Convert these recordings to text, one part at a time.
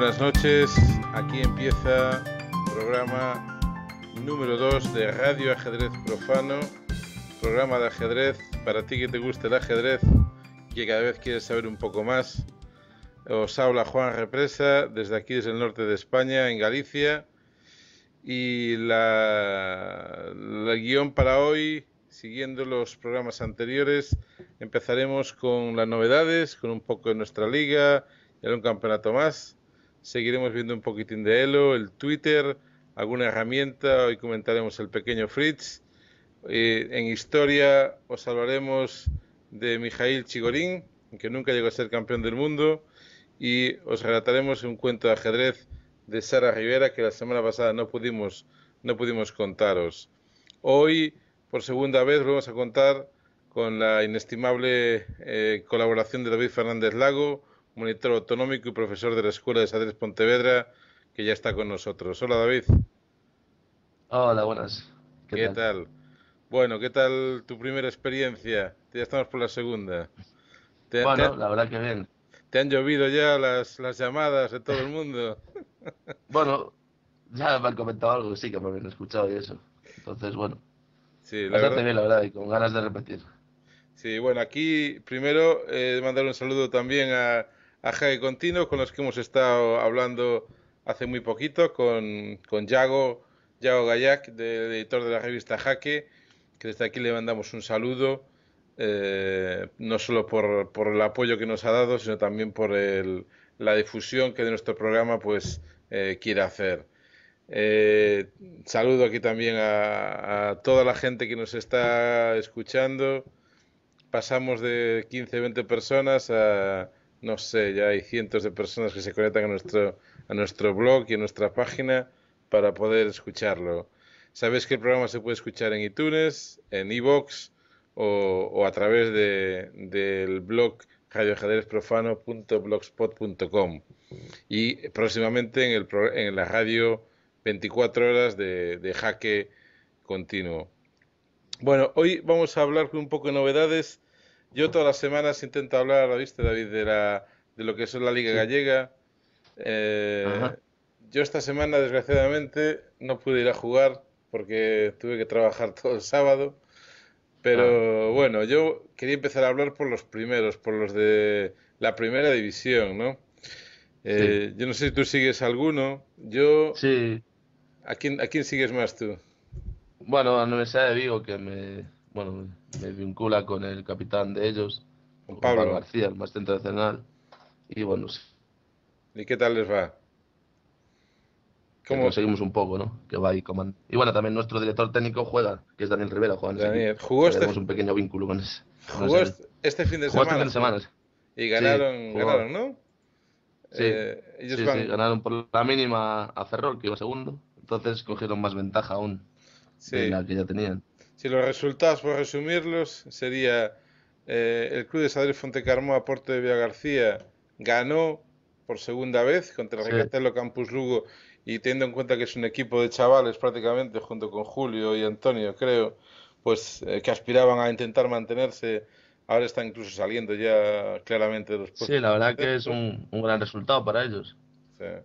buenas noches. Aquí empieza programa número 2 de Radio Ajedrez Profano, programa de ajedrez para ti que te gusta el ajedrez y que cada vez quieres saber un poco más. Os habla Juan Represa desde aquí, desde el norte de España, en Galicia. Y la, la guión para hoy, siguiendo los programas anteriores, empezaremos con las novedades, con un poco de nuestra liga, y un campeonato más seguiremos viendo un poquitín de Elo, el Twitter, alguna herramienta, hoy comentaremos el pequeño Fritz. Eh, en historia os hablaremos de Mijail Chigorín, que nunca llegó a ser campeón del mundo, y os relataremos un cuento de ajedrez de Sara Rivera que la semana pasada no pudimos, no pudimos contaros. Hoy, por segunda vez, vamos a contar con la inestimable eh, colaboración de David Fernández Lago, monitor autonómico y profesor de la Escuela de Sadres Pontevedra, que ya está con nosotros. Hola, David. Hola, buenas. ¿Qué, tal? Bueno, ¿qué tal tu primera experiencia? Ya estamos por la segunda. bueno, la verdad que bien. ¿Te han llovido ya las, llamadas de todo el mundo? bueno, ya me han comentado algo, sí, que me han escuchado y eso. Entonces, bueno. Sí, la verdad. bien, y con ganas de repetir. Sí, bueno, aquí primero eh, mandar un saludo también a, a Jaque Contino, con los que hemos estado hablando hace muy poquito, con, con Yago, Yago Gallac, del editor de la revista Jaque, que desde aquí le mandamos un saludo, eh, no solo por, el apoyo que nos ha dado, sino también por el, la difusión que de nuestro programa pues eh, quiere hacer. Eh, saludo aquí también a, a, toda la gente que nos está escuchando. Pasamos de 15-20 personas a, no sé, ya hay cientos de personas que se conectan a nuestro, a nuestro blog y a nuestra página para poder escucharlo. Sabéis que el programa se puede escuchar en iTunes, en iBox o, a través del blog radiojaderesprofano.blogspot.com? y próximamente en, el, en la radio 24 horas de, de jaque continuo. Bueno, hoy vamos a hablar con un poco de novedades yo todas las semanas intento hablar, ¿viste, David, de, la, de lo que es la Liga Gallega. Eh, yo esta semana, desgraciadamente, no pude ir a jugar porque tuve que trabajar todo el sábado. Pero ah. bueno, yo quería empezar a hablar por los primeros, por los de la primera división, ¿no? Eh, yo no sé si tú sigues alguno. Yo. Sí. ¿A quién, ¿A quién sigues más tú? Bueno, a la Universidad de Vigo, que me, bueno, me vincula con el capitán de ellos, con Pablo, García, el más internacional. Y bueno, sí. ¿Y qué tal les va? conseguimos un poco, ¿no? Que va ahí comando. Y bueno, también nuestro director técnico juega, que es Daniel Rivera, Juan. Daniel, jugó este... Tenemos un pequeño vínculo con ese. Este, este jugó este fin de semana. Y ganaron, ganaron ¿no? Eh, sí, ganaron por la mínima a Ferrol, que iba segundo. Entonces cogieron más ventaja aún de la que ya tenían. Si los resultados, por resumirlos, sería eh, el Club de Sadri Fontecarmo a Puerto de Vía García ganó por segunda vez contra el Campus Lugo y teniendo en cuenta que es un equipo de chavales prácticamente junto con Julio y Antonio, creo, pues eh, que aspiraban a intentar mantenerse, ahora están incluso saliendo ya claramente de los puestos. Sí, la verdad que es un, gran resultado para ellos.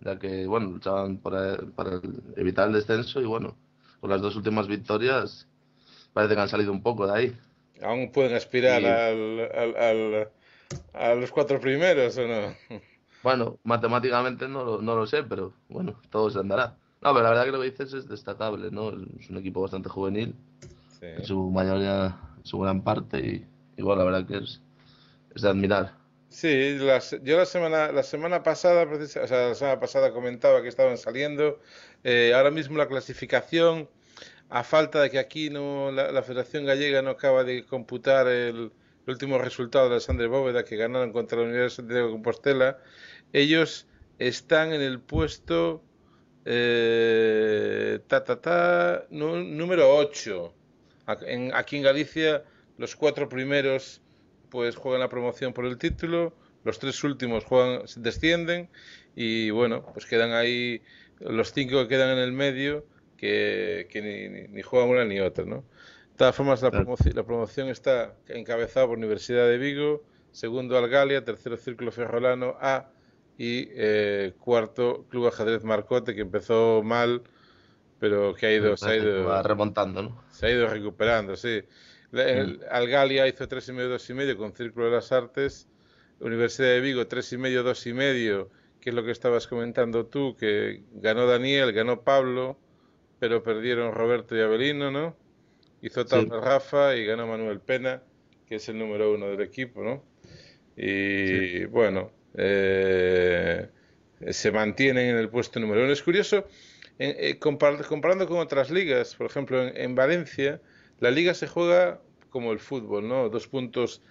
Ya que, bueno, luchaban para, para evitar el descenso y, bueno, con las dos últimas victorias parece que han salido un poco de ahí. ¿Aún pueden aspirar al, al, al, a los cuatro primeros o no? Bueno, matemáticamente no lo, no lo sé, pero bueno, todo se andará. No, pero la verdad que lo que dices es destacable, ¿no? Es un equipo bastante juvenil, en su mayoría, en su gran parte, y, igual la verdad que es, es de admirar. Sí, yo la semana, la semana pasada, o sea, la semana pasada comentaba que estaban saliendo. Eh, ahora mismo la clasificación a falta de que aquí no, la, Federación Gallega no acaba de computar el, último resultado de Alexandre Bóveda que ganaron contra la Universidad de Compostela, ellos están en el puesto eh, ta, ta, ta, número 8. En, aquí en Galicia los cuatro primeros pues juegan la promoción por el título, los tres últimos juegan, descienden y bueno, pues quedan ahí los cinco que quedan en el medio que, ni, ni, una ni otra, ¿no? De todas formas, la, la promoción está encabezada por Universidad de Vigo, segundo Algalia, tercero Círculo Ferrolano A y eh, cuarto Club Ajedrez Marcote, que empezó mal, pero que ha ido, se ha ido remontando, ¿no? Se ha ido recuperando, sí. El, Algalia hizo tres y medio, dos y medio con Círculo de las Artes, Universidad de Vigo tres y medio, dos y medio, que es lo que estabas comentando tú, que ganó Daniel, ganó Pablo, pero perdieron Roberto y Avelino, ¿no? Hizo tal Rafa y ganó Manuel Pena, que es el número uno del equipo, ¿no? Y bueno, eh, se mantienen en el puesto número uno. Es curioso, eh, comparando con otras ligas, por ejemplo, en, Valencia, la liga se juega como el fútbol, ¿no? Dos puntos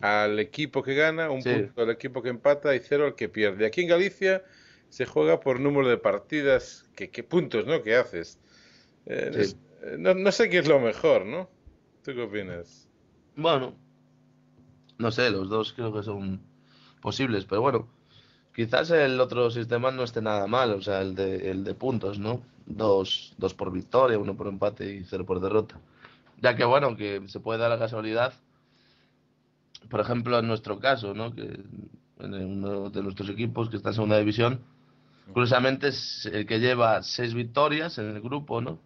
al equipo que gana, un punto al equipo que empata y cero al que pierde. Aquí en Galicia se juega por número de partidas, que, puntos, ¿no? Que haces. Eh, eh, no, sé qué es lo mejor, ¿no? ¿Tú qué opinas? Bueno, no sé, los dos creo que son posibles, pero bueno, quizás el otro sistema no esté nada mal, o sea, el de, el de puntos, ¿no? Dos, dos por victoria, uno por empate y cero por derrota. Ya que bueno, que se puede dar la casualidad, por ejemplo, en nuestro caso, ¿no? Que en uno de nuestros equipos que está en segunda división, curiosamente es el que lleva seis victorias en el grupo, ¿no?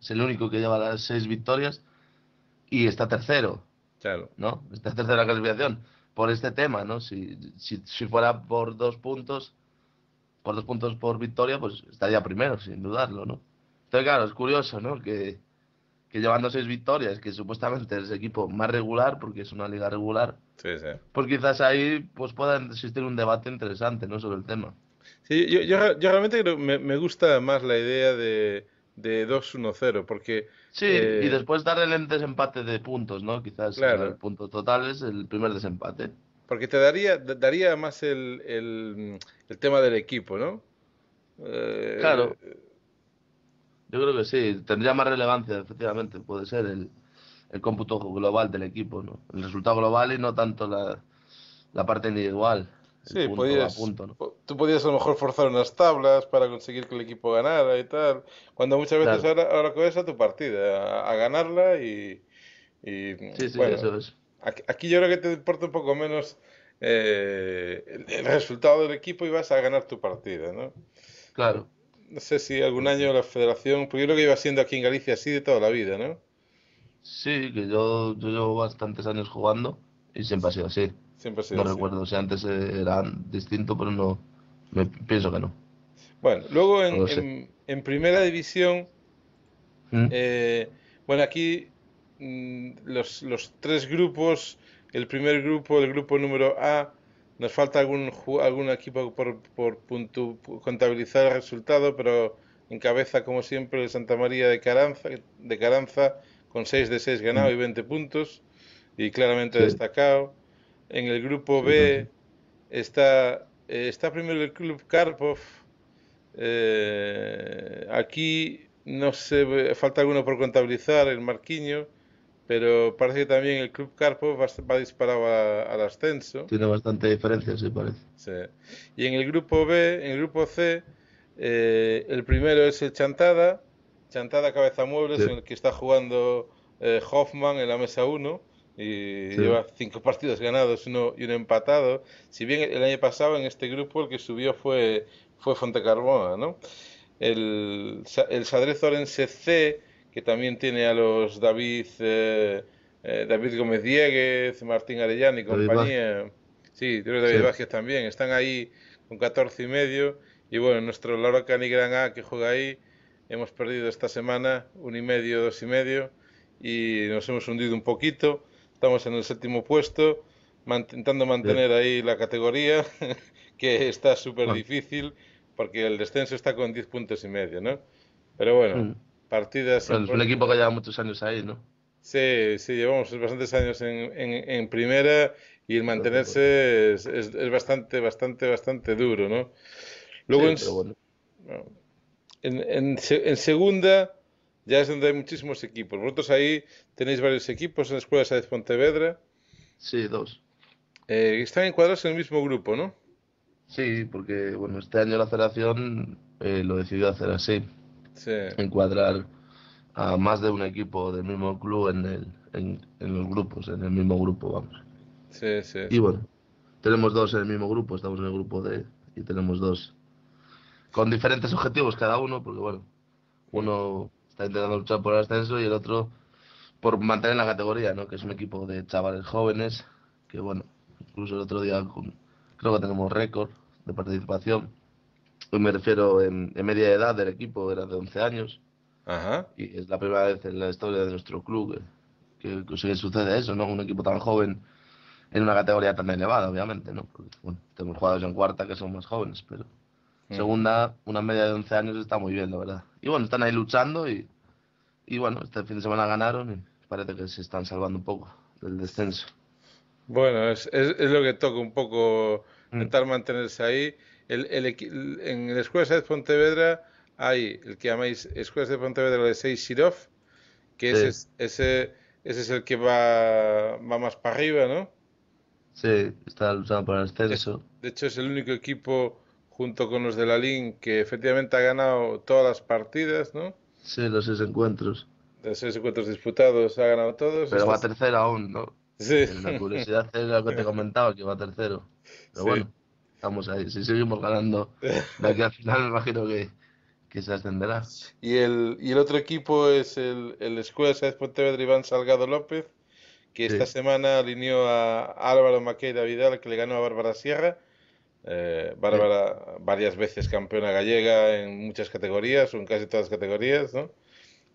es el único que lleva las seis victorias y está tercero. Claro. ¿No? Está tercero en la clasificación por este tema, ¿no? Si, si, fuera por dos puntos, por dos puntos por victoria, pues estaría primero, sin dudarlo, ¿no? Entonces, claro, es curioso, ¿no? Que, que llevando seis victorias, que supuestamente es el equipo más regular, porque es una liga regular, sí, sí. pues quizás ahí pues pueda existir un debate interesante, ¿no? Sobre el tema. Sí, yo, yo, realmente me, me gusta más la idea de de 2-1-0, porque... Sí, eh, y después dar el desempate de puntos, ¿no? Quizás el punto total es el primer desempate. Porque te daría, daría más el, el, tema del equipo, ¿no? Eh, claro. Yo creo que sí, tendría más relevancia, efectivamente, puede ser el, cómputo global del equipo, ¿no? El resultado global y no tanto la, la parte individual. Sí, podías, tú podías a lo mejor forzar unas tablas para conseguir que el equipo ganara y tal, cuando muchas veces ahora, ahora coges a tu partida, a, ganarla y... y sí, sí, eso es. Aquí, yo creo que te importa un poco menos eh, el, resultado del equipo y vas a ganar tu partida, ¿no? Claro. No sé si algún año la federación, porque yo creo que iba siendo aquí en Galicia así de toda la vida, ¿no? Sí, que yo, yo llevo bastantes años jugando y siempre ha sido así no recuerdo si antes era distinto, pero no. Me, pienso que no. Bueno, luego en, primera división. ¿Mm? Eh, bueno, aquí mm, los, tres grupos, el primer grupo, el grupo número A, nos falta algún, algún equipo por, por contabilizar el resultado, pero encabeza como siempre el Santa María de Caranza, de Caranza con 6 de 6 ganado ¿Mm? y 20 puntos, y claramente destacado. En el grupo B eh, está, primero el Club Karpov. Eh, aquí no sé, falta alguno por contabilizar, el Marquiño, pero parece que también el Club Karpov va, disparado al ascenso. Tiene bastante diferencia, sí parece. Y en el grupo B, en el grupo C, eh, el primero es el Chantada, Chantada Cabeza Muebles, en el que está jugando eh, Hoffman en la mesa 1 y lleva cinco partidos ganados uno, y un empatado. Si bien el año pasado en este grupo el que subió fue, fue Fontecarbona, ¿no? El, el Sadrez Orense C, que también tiene a los David, eh, eh, David Gómez Dieguez, Martín Arellán y compañía. Sí, creo David Vázquez también. Están ahí con 14 y medio. Y bueno, nuestro Laura Canigran A que juega ahí, hemos perdido esta semana un y medio, dos y medio. Y nos hemos hundido un poquito Estamos en el séptimo puesto, intentando mantener ahí la categoría, que está súper difícil, porque el descenso está con 10 puntos y medio, ¿no? Pero bueno, mm. partidas... un equipo que lleva muchos años ahí, ¿no? Sí, sí, llevamos bastantes años en, primera y el mantenerse es, bastante, bastante, bastante duro, ¿no? Luego en, bueno. en, en, segunda ya es donde hay muchísimos equipos. Vosotros ahí tenéis varios equipos en la Escuela de Pontevedra. Sí, dos. Eh, están encuadrados en el mismo grupo, ¿no? Sí, porque bueno, este año la federación eh, lo decidió hacer así. Encuadrar a más de un equipo del mismo club en, el, en, en los grupos, en el mismo grupo, vamos. Sí, sí. Y bueno, tenemos dos en el mismo grupo, estamos en el grupo D y tenemos dos. Con diferentes objetivos cada uno, porque bueno, uno está intentando luchar por el ascenso y el otro por mantener la categoría, ¿no? Que es un equipo de chavales jóvenes, que bueno, incluso el otro día creo que tenemos récord de participación. Hoy me refiero en, media edad del equipo, era de 11 años. Y es la primera vez en la historia de nuestro club que, sucede eso, ¿no? Un equipo tan joven en una categoría tan elevada, obviamente, ¿no? bueno, tenemos jugadores en cuarta que son más jóvenes, pero mm. segunda, una media de 11 años está muy bien, la verdad y bueno, están ahí luchando y, y bueno, este fin de semana ganaron y parece que se están salvando un poco del descenso. Bueno, es, es, lo que toca un poco intentar mm. mantenerse ahí. El, el, en el Escuela de Pontevedra hay el que llamáis Escuela de Pontevedra de 6 Sirov, que ese, ese, ese es el que va, va más para arriba, ¿no? Sí, está luchando por el ascenso. De hecho, es el único equipo junto con los de la LIN, que efectivamente ha ganado todas las partidas, ¿no? Sí, los seis encuentros. Los seis encuentros disputados, ha ganado todos. Pero va tercero aún, ¿no? Sí. La curiosidad es lo que te comentaba, que va tercero. Pero bueno, estamos ahí. Si seguimos ganando, de aquí al final me imagino que, que se ascenderá. Y el, y el otro equipo es el, el Escuela Pontevedra Iván Salgado López, que esta semana alineó a Álvaro Maqueda Vidal, que le ganó a Bárbara Sierra eh, Bárbara, varias veces campeona gallega en muchas categorías, o en casi todas las categorías, ¿no?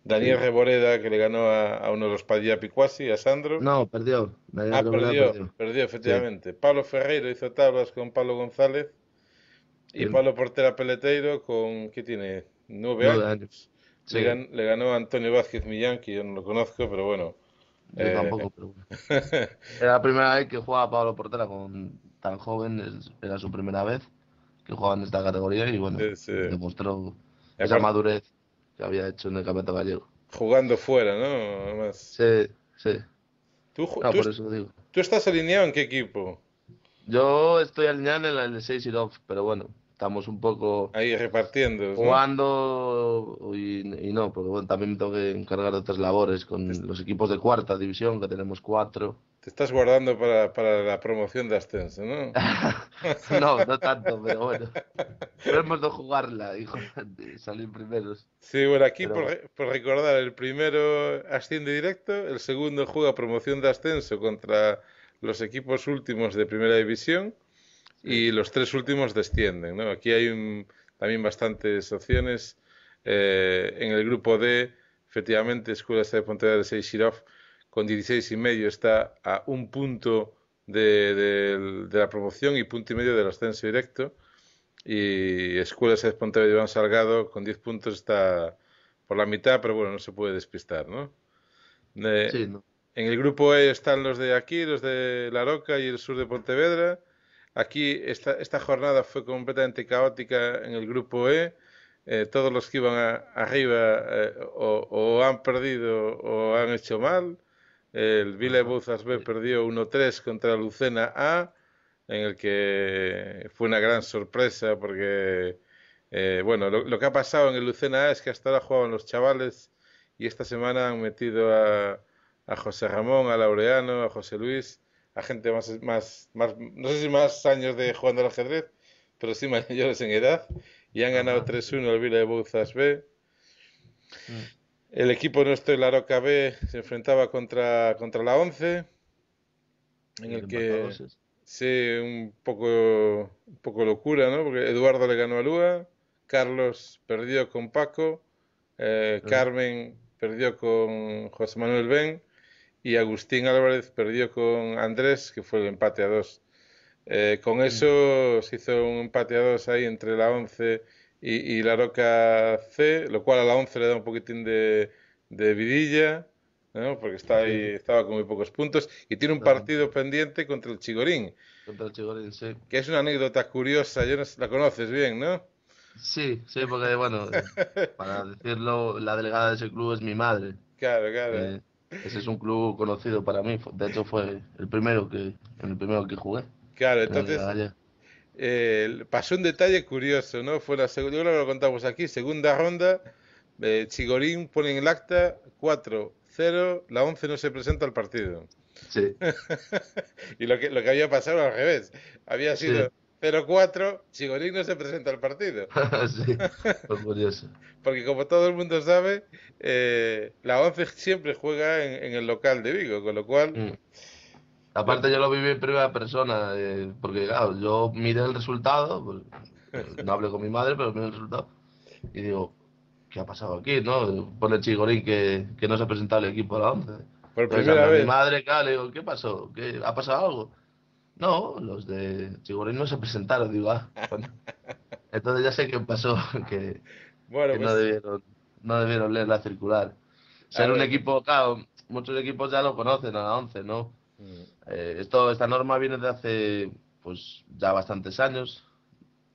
Daniel Reboreda, que le ganó a, uno de los Padilla Picuasi, a Sandro. No, perdió. Ah, perdió, perdió, efectivamente. Pablo Ferreiro hizo tablas con Pablo González. Y Pablo Portera Peleteiro, con, ¿qué tiene? Nueve, años. Le, le, ganó a Antonio Vázquez Millán, que yo no lo conozco, pero bueno. Yo eh, tampoco, pero bueno. Era la primera vez que jugaba Pablo Portera con tan joven, era su primera vez que jugaba en esta categoría y bueno, demostró esa madurez que había hecho en el campeonato gallego. Jugando fuera, ¿no? Sí, sí. ¿Tú, ¿Tú estás alineado en qué equipo? Yo estoy alineado en el 6 y 2, pero bueno, estamos un poco ahí repartiendo jugando Y, no porque bueno también tengo que encargar de otras labores con los equipos de cuarta división que tenemos cuatro te estás guardando para, para la promoción de ascenso no no no tanto pero bueno esperemos no jugarla y salir primeros sí bueno aquí por, por, recordar el primero asciende directo el segundo juega promoción de ascenso contra los equipos últimos de primera división y los tres últimos descienden. ¿no? Aquí hay también bastantes opciones. Eh, en el grupo D, efectivamente, Escuela de Pontevedra de Shirov con 16 y medio está a un punto de, la promoción y punto y medio del ascenso directo. Y Escuela de Pontevedra de Iván Salgado con 10 puntos está por la mitad, pero bueno, no se puede despistar, ¿no? sí, En el grupo E están los de aquí, los de La Roca y el sur de Pontevedra Aquí esta, jornada fue completamente caótica en el grupo E. Eh, todos los que iban arriba eh, o, han perdido o han hecho mal. El Vile B perdió 1-3 contra Lucena A, en el que fue una gran sorpresa porque, eh, bueno, lo, que ha pasado en el Lucena A es que hasta ahora jugaban los chavales y esta semana han metido a, a José Ramón, a Laureano, a José Luis a gente más, más, no sé si más años de jugando al ajedrez, pero sí mayores en edad, y han ganado 3-1 al Vila de Bouzas B. Mm. El equipo nuestro, el Aroca B, se enfrentaba contra, contra la 11, en el que... Sí, un poco, un poco locura, ¿no? Porque Eduardo le ganó a Lua, Carlos perdió con Paco, eh, Carmen perdió con José Manuel Ben, y Agustín Álvarez perdió con Andrés, que fue el empate a dos. Eh, con mm. eso se hizo un empate a dos ahí entre la 11 y, la Roca C, lo cual a la 11 le da un poquitín de, vidilla, ¿no? porque está ahí, estaba con muy pocos puntos, y tiene un partido pendiente contra el Chigorín. Contra el Chigorín, sí. Que es una anécdota curiosa, yo no, la conoces bien, ¿no? Sí, sí, porque bueno, para decirlo, la delegada de ese club es mi madre. Claro, claro. Eh, ese es un club conocido para mí. De hecho, fue el primero que, en el primero que jugué. Claro, entonces. pasó un detalle curioso, ¿no? Fue la segunda, yo creo que lo contamos aquí, segunda ronda. Eh, Chigorín pone en el acta 4-0, la 11 no se presenta al partido. Sí. y lo que, lo que había pasado al revés. Había sido pero cuatro Chigorín no se presenta al partido. sí, es curioso. Porque como todo el mundo sabe, eh, la ONCE siempre juega en, el local de Vigo, con lo cual... Mm. Aparte yo lo viví en primera persona, eh, porque claro, yo miré el resultado, pues, eh, no hablé con mi madre, pero miré el resultado, y digo, ¿qué ha pasado aquí? no Pone Chigorín que, no se ha presentado el equipo a la 11. Por primera vez. mi madre, claro, ¿qué pasó? ¿Ha pasado algo? No, los de Chigorín no se presentaron, digo, ah, Entonces ya sé qué pasó, que, bueno, pues, no, debieron, leer la circular. Ser un equipo, claro, muchos equipos ya lo conocen a la 11, ¿no? Mm. Eh, esto, esta norma viene de hace, pues, ya bastantes años,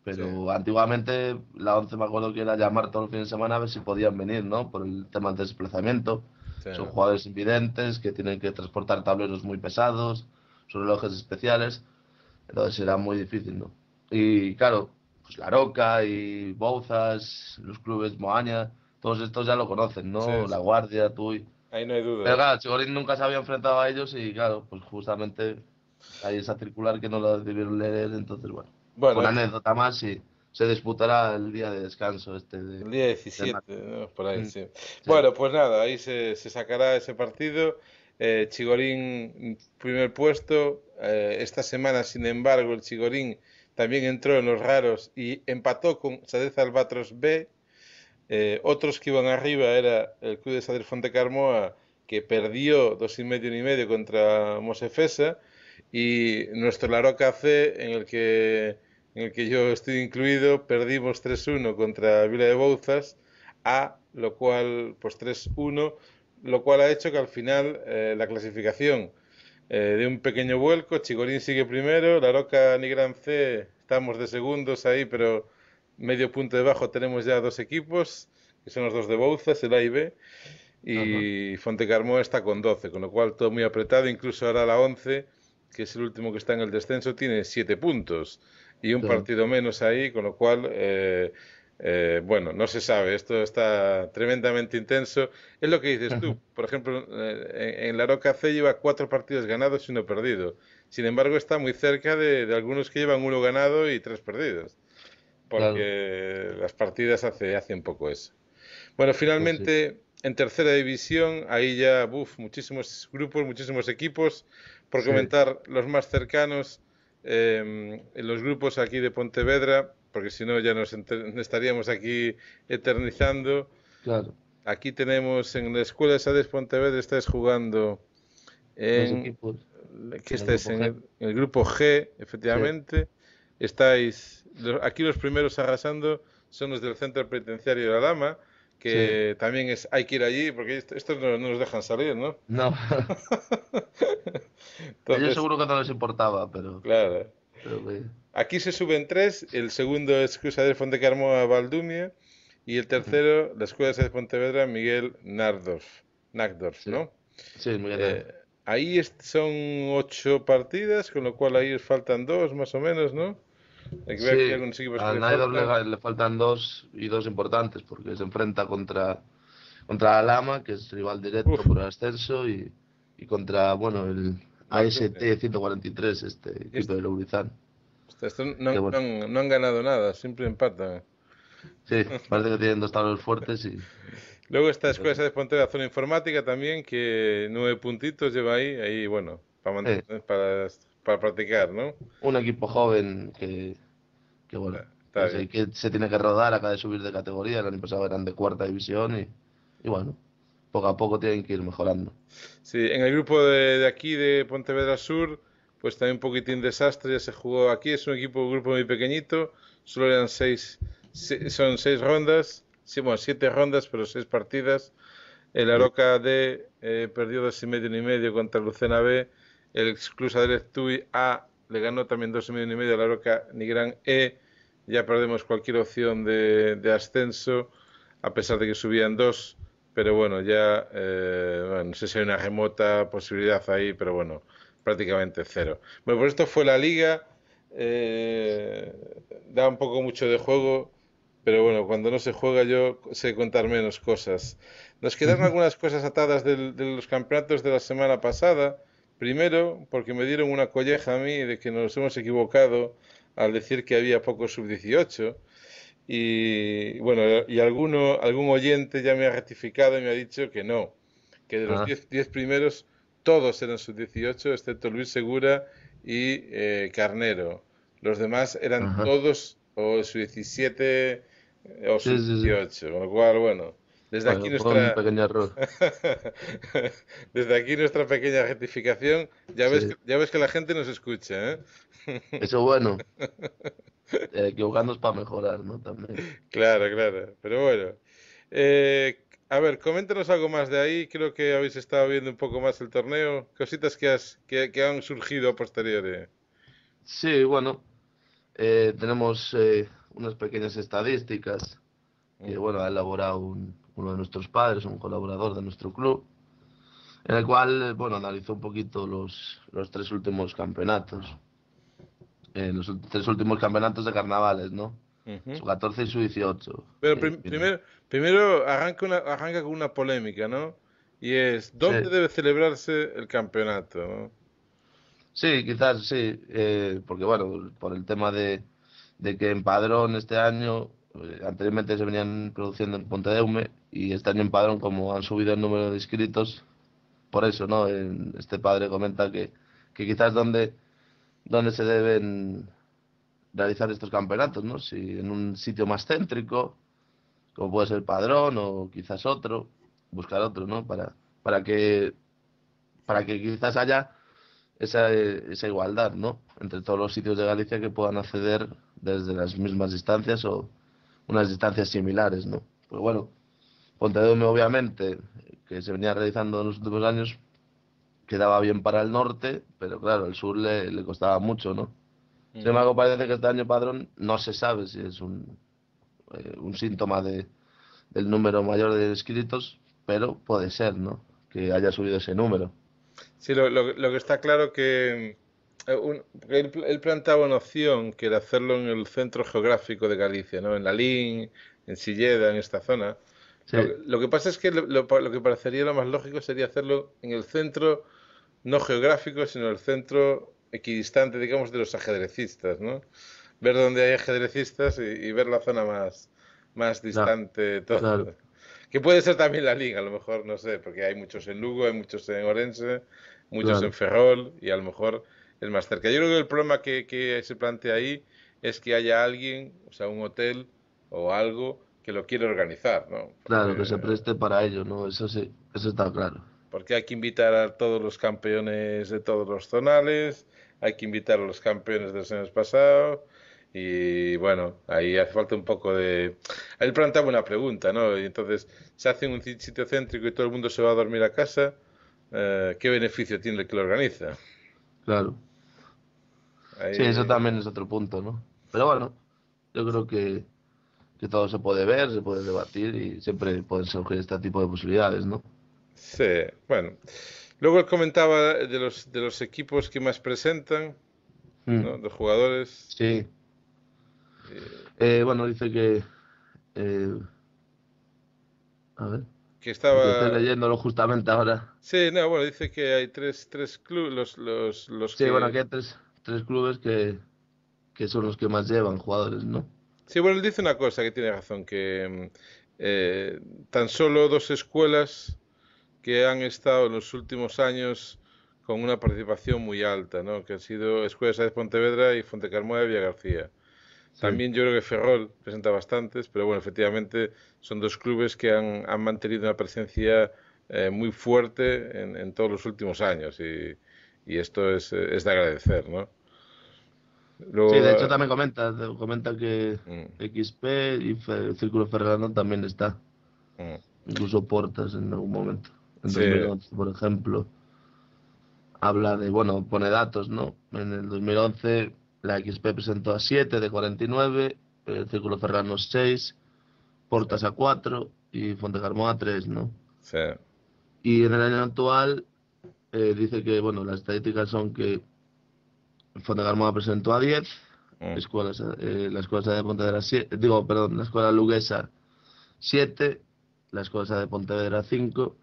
pero antiguamente la 11 me acuerdo que era llamar Todo el fin de semana a ver si podían venir, ¿no? Por el tema del desplazamiento. Son jugadores invidentes que tienen que transportar tableros muy pesados son relojes especiales, entonces será muy difícil, ¿no? Y claro, pues La Roca y Bouzas, los clubes Moaña, todos estos ya lo conocen, ¿no? La Guardia, tú Ahí no hay duda. Pero claro, Chigorín nunca se había enfrentado a ellos y claro, pues justamente hay esa circular que no lo debieron leer, entonces bueno. bueno una eh. anécdota más y se disputará el día de descanso este el día 17 por ahí mm. sí. bueno pues nada ahí se, se sacará ese partido eh, Chigorín, mm, primer puesto. Eh, esta semana, sin embargo, el Chigorín también entró en los raros y empató con Sadez Albatros B. Eh, otros que iban arriba era el club de Sadez Fontecarmoa que perdió dos y medio y medio contra Mosefesa, y nuestro Laroca C, en el que, en el que yo estoy incluido, perdimos 3-1 contra Vila de Bouzas, a lo cual, pues 3-1 lo cual ha hecho que al final eh, la clasificación eh, de un pequeño vuelco, Chigorín sigue primero, La Roca Nigran, C, estamos de segundos ahí, pero medio punto debajo tenemos ya dos equipos, que son los dos de Bouzas, el A y B, y Fontecarmo está con 12, con lo cual todo muy apretado, incluso ahora la 11, que es el último que está en el descenso, tiene 7 puntos y un partido menos ahí, con lo cual eh, eh, bueno, no se sabe, esto está tremendamente intenso. Es lo que dices tú, por ejemplo, eh, en, la Roca C lleva cuatro partidos ganados y uno perdido. Sin embargo, está muy cerca de, algunos que llevan uno ganado y tres perdidos. Porque las partidas hace, hace un poco eso. Bueno, pues finalmente, en tercera división, ahí ya, uff, muchísimos grupos, muchísimos equipos. Por comentar los más cercanos, eh, en los grupos aquí de Pontevedra, porque si no ya nos estaríamos aquí eternizando. Aquí tenemos en la Escuela de Sades Pontevedra, estáis jugando en... en el, grupo G, efectivamente. Estáis... Aquí los primeros arrasando son los del Centro Penitenciario de la Lama, que también es hay que ir allí porque estos no, nos dejan salir, ¿no? No. Yo seguro que no les importaba, pero... Claro. Aquí se suben tres, el segundo es Fonte a Valdumia y el tercero, la Escuela de Pontevedra, Miguel Nardorf, ¿no? Sí, muy eh, ahí son ocho partidas, con lo cual ahí faltan dos más o menos, ¿no? que a que le, faltan. dos y dos importantes, porque se enfrenta contra, contra Alama, que es rival directo por el ascenso, y, y contra, bueno, el, AST-143, este equipo este. de Lourizán. no, han, ganado nada, siempre empatan. Sí, parece que tienen dos tablas fuertes y... Luego esta Escuela de la Zona Informática también, que nueve puntitos lleva ahí, ahí bueno, eh, para, para, practicar, ¿no? Un equipo joven que, bueno, que se, tiene que rodar, acaba de subir de categoría, el año pasado eran de cuarta división y, y bueno, poco a poco tienen que ir mejorando. Sí, en el grupo de, aquí de Pontevedra Sur, pues también un poquitín desastre, ya se jugó aquí, es un equipo, un grupo muy pequeñito, solo eran seis, son seis rondas, sí, bueno, siete rondas, pero seis partidas. El Aroca D eh, perdió dos y medio y medio contra Lucena B, el Exclusa del Estui A le ganó también dos y medio y medio al Aroca Nigrán E, ya perdemos cualquier opción de, de ascenso, a pesar de que subían dos pero bueno, ya eh, no sé si hay una remota posibilidad ahí, pero bueno, prácticamente cero. Bueno, por pues esto fue la liga, eh, da un poco mucho de juego, pero bueno, cuando no se juega yo sé contar menos cosas. Nos quedaron algunas cosas atadas de los campeonatos de la semana pasada. Primero, porque me dieron una colleja a mí de que nos hemos equivocado al decir que había pocos sub-18. Y bueno, y alguno, algún oyente ya me ha ratificado y me ha dicho que no, que de los 10 primeros todos eran sus 18 excepto Luis Segura y eh, Carnero. Los demás eran todos o sub-17 eh, o sub-18, bueno. Desde aquí, nuestra... Desde aquí nuestra pequeña rectificación. Ya ves, que, ya ves que la gente nos escucha. ¿eh? Eso bueno. Eh, equivocándonos para mejorar, ¿no? También. Claro, claro. Pero bueno. Eh, a ver, coméntanos algo más de ahí. Creo que habéis estado viendo un poco más el torneo. Cositas que, que, han surgido a Sí, bueno. Eh, tenemos unas pequeñas estadísticas que, mm. bueno, ha elaborado uno de nuestros padres, un colaborador de nuestro club, en el cual, bueno, analizó un poquito los, los tres últimos campeonatos en eh, los tres últimos campeonatos de carnavales, ¿no? Su 14 y su 18. Pero primero, arranca, una, arranca con una polémica, ¿no? Y es, ¿dónde debe celebrarse el campeonato? Sí, quizás sí, eh, porque bueno, por el tema de, de que en Padrón este año, eh, anteriormente se venían produciendo en Ponte de hume y este año en Padrón, como han subido el número de inscritos, por eso, ¿no? Este padre comenta que, que quizás donde dónde se deben realizar estos campeonatos, ¿no? Si en un sitio más céntrico, como puede ser Padrón o quizás otro, buscar otro, ¿no? Para, para que para que quizás haya esa, esa igualdad, ¿no? Entre todos los sitios de Galicia que puedan acceder desde las mismas distancias o unas distancias similares, ¿no? Pues bueno, Pontevedra obviamente, que se venía realizando en los últimos años, quedaba bien para el norte, pero claro, el sur le, costaba mucho, ¿no? Sin embargo, parece que este año Padrón no se sabe si es un, eh, un síntoma de, del número mayor de inscritos, pero puede ser, ¿no? Que haya subido ese número. Sí, lo, que está claro que eh, un, él, planteaba una opción que era hacerlo en el centro geográfico de Galicia, ¿no? En Lalín, en Silleda, en esta zona. Lo, que pasa es que lo, que parecería lo más lógico sería hacerlo en el centro no geográfico, sino el centro equidistante, digamos, de los ajedrecistas, ¿no? Ver dónde hay ajedrecistas y, ver la zona más, más distante. Que puede ser también la liga, a lo mejor, no sé, porque hay muchos en Lugo, hay muchos en Orense, muchos en Ferrol y a lo mejor el más cerca. Yo creo que el problema que, se plantea ahí es que haya alguien, o sea, un hotel o algo que lo quiere organizar, ¿no? claro, que se preste para ello, ¿no? Eso sí, eso está claro porque hay que invitar a todos los campeones de todos los zonales, hay que invitar a los campeones de los años pasados. Y bueno, ahí hace falta un poco de. Él planteaba una pregunta, ¿no? Y entonces, ¿se hace un sitio céntrico y todo el mundo se va a dormir a casa? Eh, ¿Qué beneficio tiene el que lo organiza? Claro. Sí, eso también es otro punto, ¿no? Pero bueno, yo creo que, que todo se puede ver, se puede debatir y siempre pueden surgir este tipo de posibilidades, ¿no? Sí, bueno. Luego él comentaba de los, de los equipos que más presentan, mm. ¿no? los jugadores. Sí. Eh, eh, bueno, dice que. Eh, a ver. Que estaba. Estoy leyéndolo justamente ahora. Sí, no, bueno, dice que hay tres, tres clubes. Los, los, los sí, bueno, que hay tres, tres clubes que, que son los que más llevan jugadores, ¿no? Sí, bueno, él dice una cosa que tiene razón: que mm, tan solo dos escuelas que han estado en los últimos años con una participación muy alta, ¿no? que han sido Escuela de Pontevedra y Fontecarmueva y Villa García. También yo creo que Ferrol presenta bastantes, pero bueno, efectivamente son dos clubes que han, mantenido una presencia eh, muy fuerte en, todos los últimos años y, esto es, de agradecer, ¿no? sí, de hecho también comenta, comenta que mm. XP y Círculo Ferrolano también está, mm. incluso Portas en algún momento. En 2011, por ejemplo, habla de, bueno, pone datos, ¿no? En el 2011 la XP presentó a 7 de 49, el Círculo Ferrano 6, Portas a 4 y Carmo a 3, ¿no? Sí. Y en el año actual eh, dice que, bueno, las estadísticas son que Carmoa presentó a 10, escuelas, mm. la escuela eh, de Pontevedra 7, digo, perdón, la escuela luguesa 7, la escuela de Pontevedra 5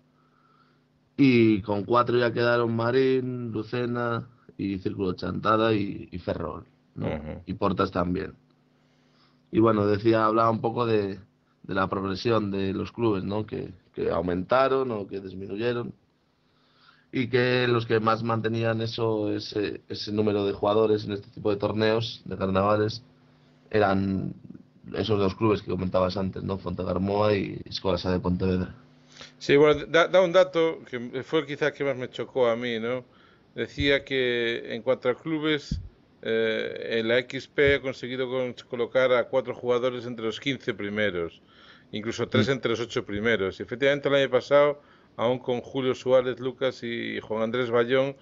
y con cuatro ya quedaron Marín, Lucena y Círculo Chantada y, Ferrol. Y Portas también. Y bueno, decía, hablaba un poco de, de la progresión de los clubes, ¿no? Que, que, aumentaron o que disminuyeron. Y que los que más mantenían eso, ese, ese número de jugadores en este tipo de torneos, de carnavales, eran esos dos clubes que comentabas antes, ¿no? Fonte Garmoa y Escolasa de Pontevedra. Sí, bueno, da, un dato que fue quizás que más me chocó a mí, ¿no? Decía que en cuatro clubes, en eh, la XP ha conseguido colocar a cuatro jugadores entre los 15 primeros, incluso tres mm. entre los ocho primeros. Y efectivamente el año pasado, aún con Julio Suárez, Lucas y Juan Andrés Bayón,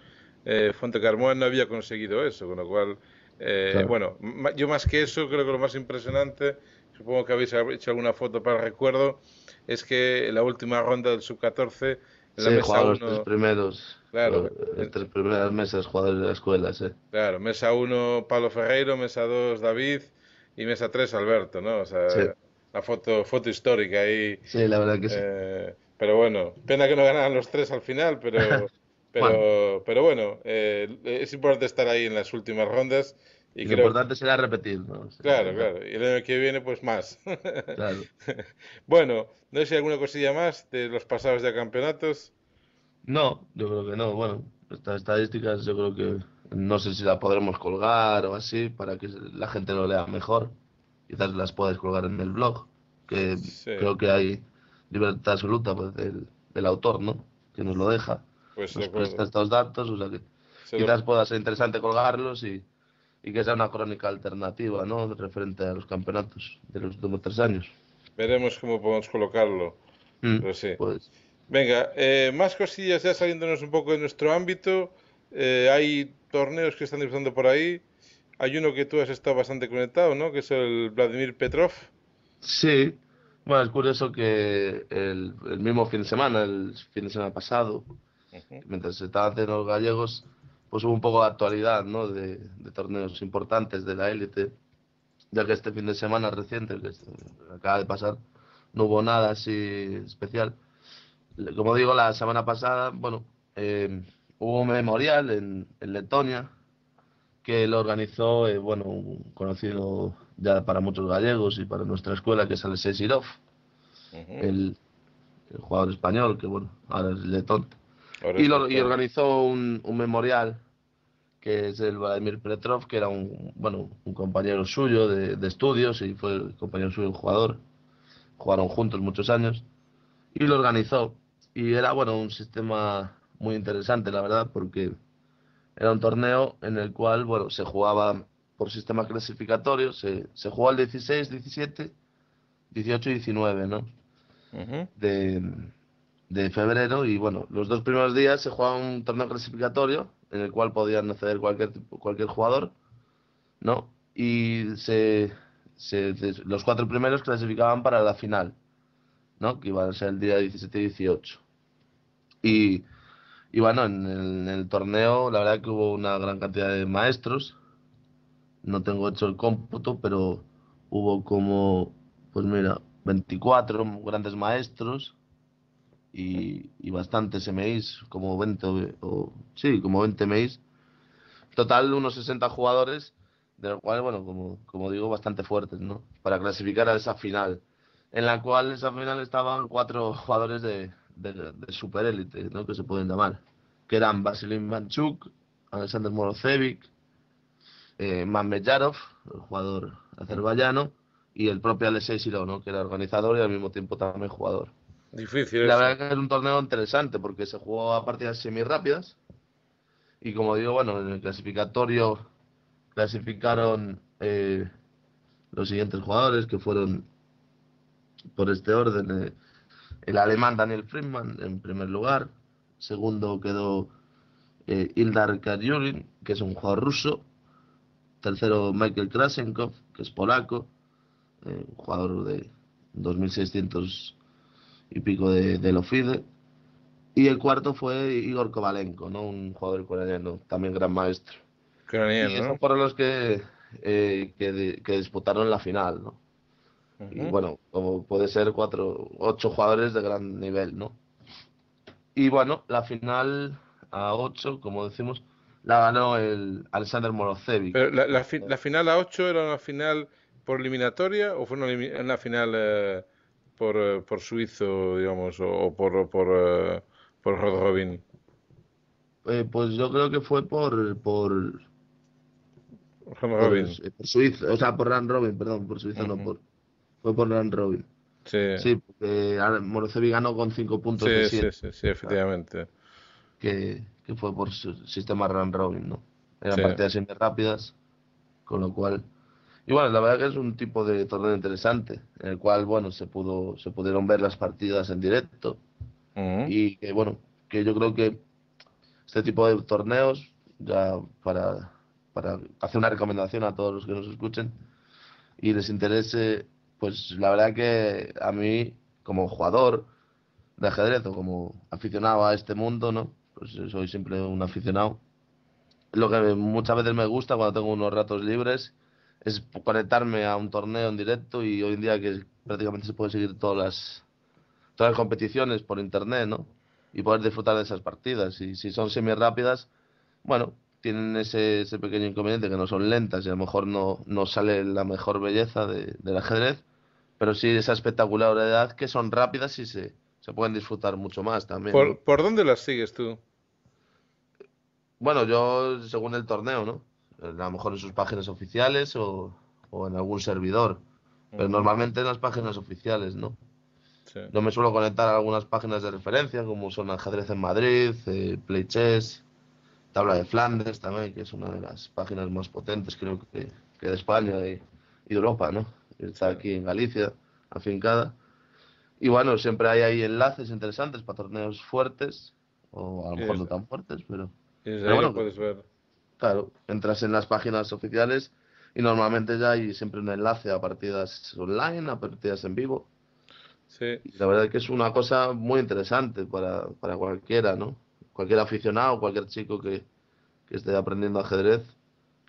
eh, Fonte Carmona no había conseguido eso, con lo cual, eh, bueno, yo más que eso creo que lo más impresionante, supongo que habéis hecho alguna foto para recuerdo, es que en la última ronda del sub-14 en sí, mesa los tres primeros. Claro. Entre primeras mesas, jugadores de la escuela, Claro, mesa 1 Pablo Ferreiro, mesa 2 David y mesa 3 Alberto, ¿no? O sea, la foto, foto histórica ahí. Sí, la verdad que sí. Eh, pero bueno, pena que no ganaran los tres al final, pero, pero, bueno. pero bueno, eh, es importante estar ahí en las últimas rondas y, lo importante será repetir, Claro, claro. Y el año que viene, pues más. Claro. bueno, no sé si hay alguna cosilla más de los pasados de campeonatos. No, yo creo que no. Bueno, estas estadísticas yo creo que no sé si las podremos colgar o así para que la gente lo lea mejor. Quizás las puedas colgar en el blog, que creo que hay libertad absoluta pues, del, autor, ¿no? Que nos lo deja. Pues nos presta estos datos, o sea que quizás pueda ser interesante colgarlos y y que sea una crónica alternativa, ¿no? Referente a los campeonatos de los últimos tres años. Veremos cómo podemos colocarlo. Mm, pero pues sí. Pues. Venga, eh, más cosillas ya saliéndonos un poco de nuestro ámbito. Eh, hay torneos que están disfrutando por ahí. Hay uno que tú has estado bastante conectado, ¿no? Que es el Vladimir Petrov. Sí. Bueno, es curioso que el, mismo fin de semana, el fin de semana pasado, Mientras se mientras estaban haciendo los gallegos, pues un poco de actualidad, ¿no? De, torneos importantes de la élite, ya que este fin de semana reciente, que eh, acaba de pasar, no hubo nada así especial. Como digo, la semana pasada, bueno, eh, hubo un memorial en, Letonia que lo organizó, eh, bueno, conocido ya para muchos gallegos y para nuestra escuela, que es Alexei Sirov, el, el, jugador español, que bueno, ahora es letón. Y, lo, y, organizó un, un, memorial que es el Vladimir Petrov, que era un, bueno, un compañero suyo de, de estudios y fue el compañero suyo el jugador. Jugaron juntos muchos años y lo organizó. Y era, bueno, un sistema muy interesante, la verdad, porque era un torneo en el cual, bueno, se jugaba por sistema clasificatorio, se, se jugó el 16, 17, 18 y 19, ¿no? De de febrero y bueno, los dos primeros días se jugaba un torneo clasificatorio en el cual podían acceder cualquier cualquier jugador, ¿no? Y se, los cuatro primeros clasificaban para la final, ¿no? Que iban a ser el día 17 y 18. Y, y bueno, en en el torneo la verdad que hubo una gran cantidad de maestros. No tengo hecho el cómputo, pero hubo como, pues mira, 24 grandes maestros, y, y bastantes MIs, como 20 o sí, como 20 MIs. Total, unos 60 jugadores, de los cuales, bueno, como, como digo, bastante fuertes, ¿no? Para clasificar a esa final, en la cual esa final estaban cuatro jugadores de, de, de superélite, ¿no? Que se pueden llamar, que eran Vasilin Manchuk, Alexander Morocevic eh, Yarov, el jugador azerbaiyano, y el propio Alexei Silo, ¿no? Que era organizador y al mismo tiempo también jugador. Difícil. La verdad que es un torneo interesante porque se jugó a partidas semirápidas. Y como digo, bueno, en el clasificatorio clasificaron eh, los siguientes jugadores que fueron por este orden. Eh, el alemán Daniel Friedman en primer lugar. Segundo quedó Hildar eh, Ildar que es un jugador ruso. Tercero Michael Krasenkov, que es polaco, un jugador de 2600 y pico de, los FIDE. Y el cuarto fue Igor Kovalenko, ¿no? un jugador coreano también gran maestro. Ucraniano, y esos fueron los eh, que, disputaron la final. ¿no? Y bueno, como puede ser cuatro, ocho jugadores de gran nivel. ¿no? Y bueno, la final a ocho, como decimos, la ganó el Alexander Morozevich. Pero la, final a ocho era una final por eliminatoria o fue una, la final eh, por, eh, por suizo, digamos, o, por, por, eh, por Rod Robin? Eh, pues yo creo que fue por. por Robin. Por, o sea, por Rand Robin, perdón, por Suizo no, por, fue por Rand Robin. Sí. Sí, ganó con 5 puntos. Sí, de sí, sí, sí, efectivamente. Que, que, fue por su sistema Rand Robin, ¿no? Eran partidas siempre rápidas, con lo cual y bueno, la verdad que es un tipo de torneo interesante, en el cual, bueno, se, pudo, se pudieron ver las partidas en directo. Y que, bueno, que yo creo que este tipo de torneos, ya para, hacer una recomendación a todos los que nos escuchen y les interese, pues la verdad que a mí, como jugador de ajedrez o como aficionado a este mundo, ¿no? Pues soy siempre un aficionado. Lo que muchas veces me gusta cuando tengo unos ratos libres es conectarme a un torneo en directo y hoy en día que prácticamente se puede seguir todas las, todas las competiciones por internet, ¿no? Y poder disfrutar de esas partidas. Y si son semi rápidas, bueno, tienen ese, ese pequeño inconveniente que no son lentas y a lo mejor no, sale la mejor belleza del ajedrez, pero sí esa espectacularidad que son rápidas y se, se pueden disfrutar mucho más también. ¿Por, ¿Por dónde las sigues tú? Bueno, yo según el torneo, ¿no? a lo mejor en sus páginas oficiales o, en algún servidor. Pero normalmente en las páginas oficiales, ¿no? no Yo me suelo conectar a algunas páginas de referencia, como son Ajedrez en Madrid, eh, Play Chess, Tabla de Flandes también, que es una de las páginas más potentes, creo que, de España y, de Europa, ¿no? Está aquí en Galicia, afincada. Y bueno, siempre hay ahí enlaces interesantes para torneos fuertes, o a lo mejor no tan fuertes, pero. puedes ver. Claro, entras en las páginas oficiales y normalmente ya hay siempre un enlace a partidas online, a partidas en vivo. Sí. la verdad que es una cosa muy interesante para, cualquiera, ¿no? Cualquier aficionado, cualquier chico que, esté aprendiendo ajedrez.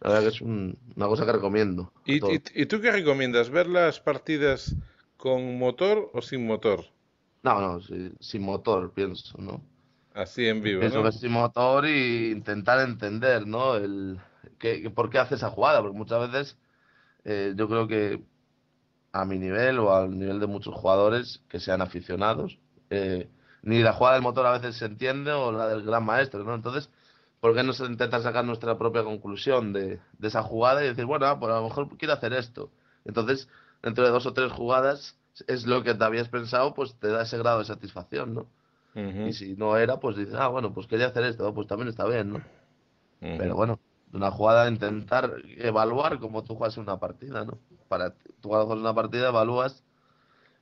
La verdad que es una cosa que recomiendo. ¿Y, ¿Y, y, tú qué recomiendas? ¿Ver las partidas con motor o sin motor? No, no, sin motor, pienso, ¿no? Así en vivo. ¿no? motor y intentar entender, ¿no? El, que, ¿Por qué hace esa jugada? Porque muchas veces eh, yo creo que a mi nivel o al nivel de muchos jugadores que sean aficionados, eh, ni la jugada del motor a veces se entiende o la del gran maestro, ¿no? Entonces, ¿por qué no se intenta sacar nuestra propia conclusión de, esa jugada y decir, bueno, ah, pues a lo mejor quiero hacer esto? Entonces, dentro de dos o tres jugadas es lo que te habías pensado, pues te da ese grado de satisfacción, ¿no? Y si no era, pues dices, ah, bueno, pues quería hacer esto, pues también está bien, ¿no? Pero bueno, una jugada intentar evaluar cómo tú juegas una partida, ¿no? Para tú juegas una partida, evalúas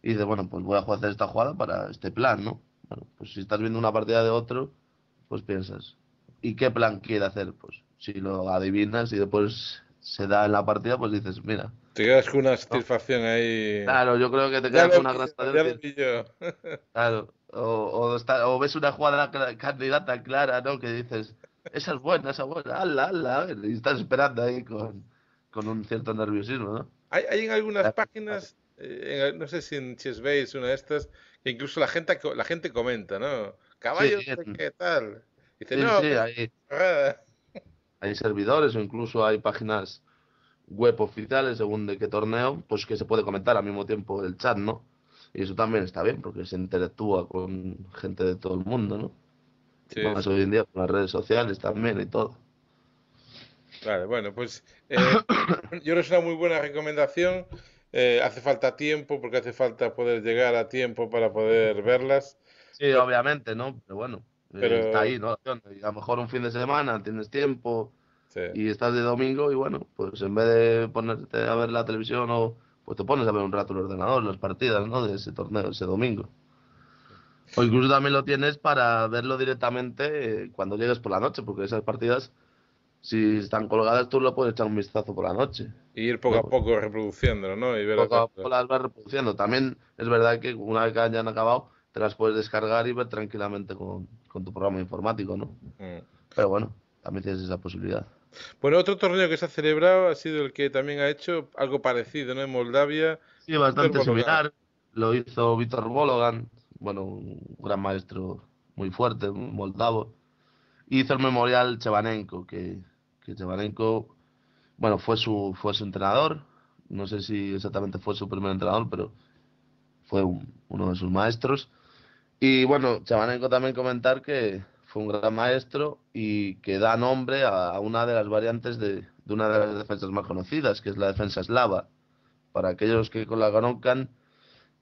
y dices, bueno, pues voy a jugar hacer esta jugada para este plan, ¿no? Bueno, pues si estás viendo una partida de otro, pues piensas, ¿y qué plan quiere hacer? Pues si lo adivinas y después se da en la partida, pues dices, mira. Te quedas con una satisfacción ahí. Claro, yo creo que te quedas con una gran satisfacción. Claro, o, ves una jugada candidata clara, ¿no? Que dices, esa es buena, esa es buena, ala, ala, y estás esperando ahí con, un cierto nerviosismo, ¿no? Hay, en algunas ah, páginas, eh, no sé si en Chessbase una de estas, que incluso la gente, la gente comenta, ¿no? Caballos, ¿qué tal? no, hay, servidores o incluso hay páginas web oficiales según de qué torneo, pues que se puede comentar al mismo tiempo el chat, ¿no? Y eso también está bien porque se interactúa con gente de todo el mundo, ¿no? Sí. hoy en día con las redes sociales también y todo. Vale, bueno, pues eh, yo creo que es una muy buena recomendación. Eh, hace falta tiempo porque hace falta poder llegar a tiempo para poder verlas. Sí, obviamente, ¿no? Pero bueno, eh, está ahí, ¿no? Y a lo mejor un fin de semana tienes tiempo y estás de domingo y bueno, pues en vez de ponerte a ver la televisión o pues te pones a ver un rato el ordenador, las partidas, ¿no? De ese torneo, ese domingo. O incluso también lo tienes para verlo directamente eh, cuando llegues por la noche, porque esas partidas, si están colgadas, tú lo puedes echar un vistazo por la noche. Y ir poco a poco reproduciéndolo, ¿no? Y ver poco a poco las vas reproduciendo. También es verdad que una vez que hayan acabado, te las puedes descargar y ver tranquilamente con, tu programa informático, ¿no? Mm. Pero bueno, también tienes esa posibilidad. Bueno, otro torneo que se ha celebrado ha sido el que también ha hecho algo parecido, ¿no? En Moldavia. Sí, bastante similar. Lo hizo Víctor Bologan, bueno, un gran maestro muy fuerte, un moldavo. Hizo el memorial Chevanenko, que, que bueno, fue su, fue entrenador. No sé si exactamente fue su primer entrenador, pero fue uno de sus maestros. Y bueno, Chebanenko también comentar que, fue un gran maestro y que da nombre a, una de las variantes de, una de las defensas más conocidas, que es la defensa eslava. Para aquellos que con la conozcan,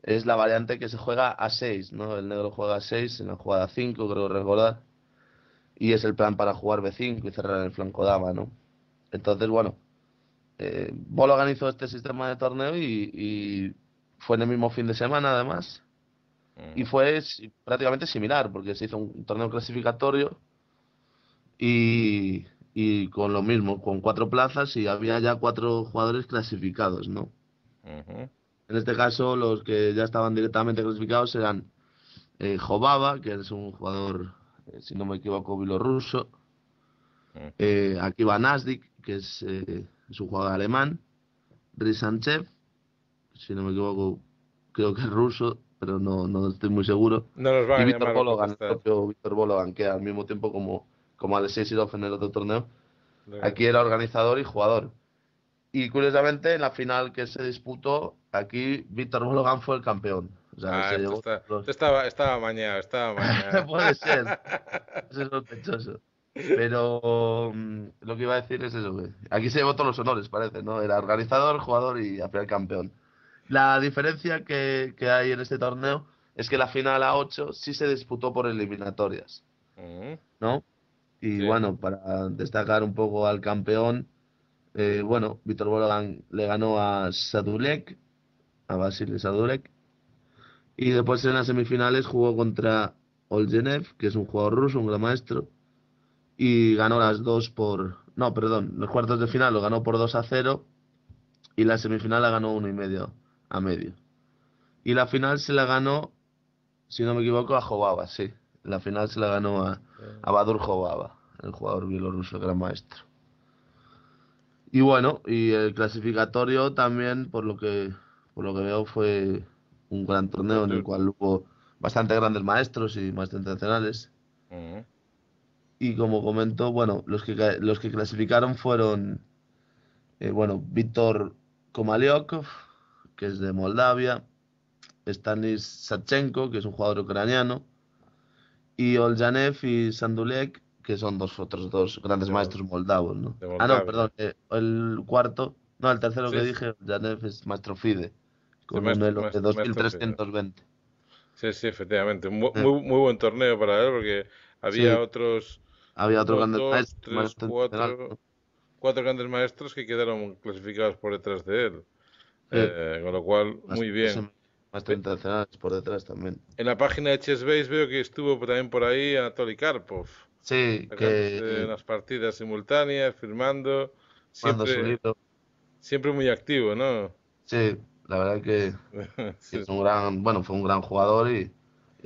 es la variante que se juega a 6, ¿no? El negro juega a 6 en la jugada 5, creo recordar. Y es el plan para jugar B5 y cerrar el flanco dama, ¿no? Entonces, bueno, eh, Bolo organizó este sistema de torneo y, y fue en el mismo fin de semana, además y fue prácticamente similar, porque se hizo un torneo clasificatorio y, con lo mismo, con cuatro plazas y había ya cuatro jugadores clasificados, ¿no? En este caso, los que ya estaban directamente clasificados eran eh, Jobaba, que es un jugador, eh, si no me equivoco, bielorruso, Aquí va eh, que es, eh, es, un jugador alemán, Rizanchev, si no me equivoco, creo que es ruso, pero no, no estoy muy seguro. No va y Víctor Bologan, el este propio Víctor Bologan, que al mismo tiempo como, como Alexei Sirov en el otro torneo, aquí era organizador y jugador. Y curiosamente, en la final que se disputó, aquí Víctor Bologan fue el campeón. O sea, ah, se llevó está, estaba, estaba Puede ser, es sospechoso. Pero mm, lo que iba a decir es eso, que aquí se llevó todos los honores, parece, ¿no? Era organizador, jugador y al final campeón. La diferencia que, hay en este torneo es que la final a 8 sí se disputó por eliminatorias. Mm. ¿No? Y bueno, para destacar un poco al campeón, eh, bueno, Víctor Borogan le ganó a Sadulek, a Basile Sadulek. Y después en las semifinales jugó contra Olgenev, que es un jugador ruso, un gran maestro. Y ganó las dos por. No, perdón, los cuartos de final lo ganó por 2 a 0. Y la semifinal la ganó uno y medio a medio. Y la final se la ganó, si no me equivoco, a Jobaba, sí. La final se la ganó a, Abadur Badur el jugador bielorruso gran maestro. Y bueno, y el clasificatorio también, por lo que, por lo que veo, fue un gran torneo en el cual hubo bastante grandes maestros y maestros internacionales. Y como comento, bueno, los que, los que clasificaron fueron, eh, bueno, Víctor Komaliokov, que es de Moldavia, Stanis sachenko que es un jugador ucraniano, y Oljanev y Sandulek, que son dos otros dos grandes maestros moldavos, Ah, no, perdón, eh, el cuarto, no, el tercero que dije, Oljanev es maestro FIDE, con un Elo de 2320. Sí, sí, efectivamente. Eh. Muy, muy, buen torneo para él, porque había otros... Había otros grandes maestros. cuatro grandes maestros que quedaron clasificados por detrás de él. Eh, eh, con lo cual, muy bien. Más por detrás también. En la página de Chessbase veo que estuvo también por ahí Anatoly Karpov. Sí, que... las partidas simultáneas, firmando. Siempre, siempre muy activo, ¿no? Sí, la verdad que, es un gran, bueno, fue un gran jugador y,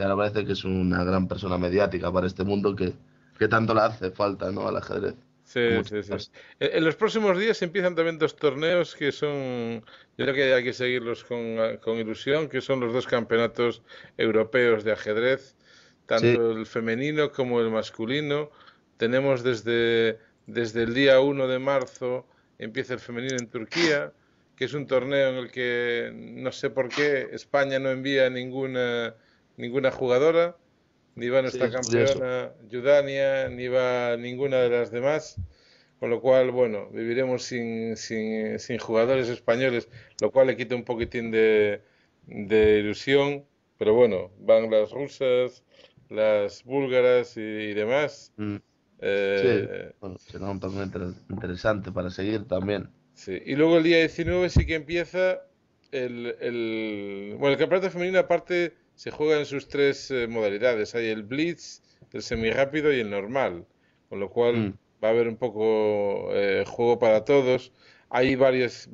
ahora parece que es una gran persona mediática para este mundo que, que tanto le hace falta, ¿no? Al ajedrez. Sí, sí, sí. En los próximos días empiezan también dos torneos que son, yo creo que hay que seguirlos con, con ilusión, que son los dos campeonatos europeos de ajedrez, tanto el femenino como el masculino. Tenemos desde, desde el día 1 de marzo, empieza el femenino en Turquía, que es un torneo en el que no sé por qué España no envía ninguna, ninguna jugadora ni va nuestra campeona Yudania, ni va ninguna de las demás. Con lo cual, bueno, viviremos sin, sin, eh, sin jugadores españoles, lo cual le quita un poquitín de, de ilusión. Pero bueno, van las rusas, las búlgaras y, demás. Mm. Eh, sí, bueno, será un torneo interesante para seguir también. Sí, y luego el día 19 sí que empieza el, el, bueno, el campeonato femenino aparte se juega en sus tres eh, modalidades. Hay el blitz, el semirápido y el normal. Con lo cual mm. va a haber un poco eh, juego para todos. Hay varios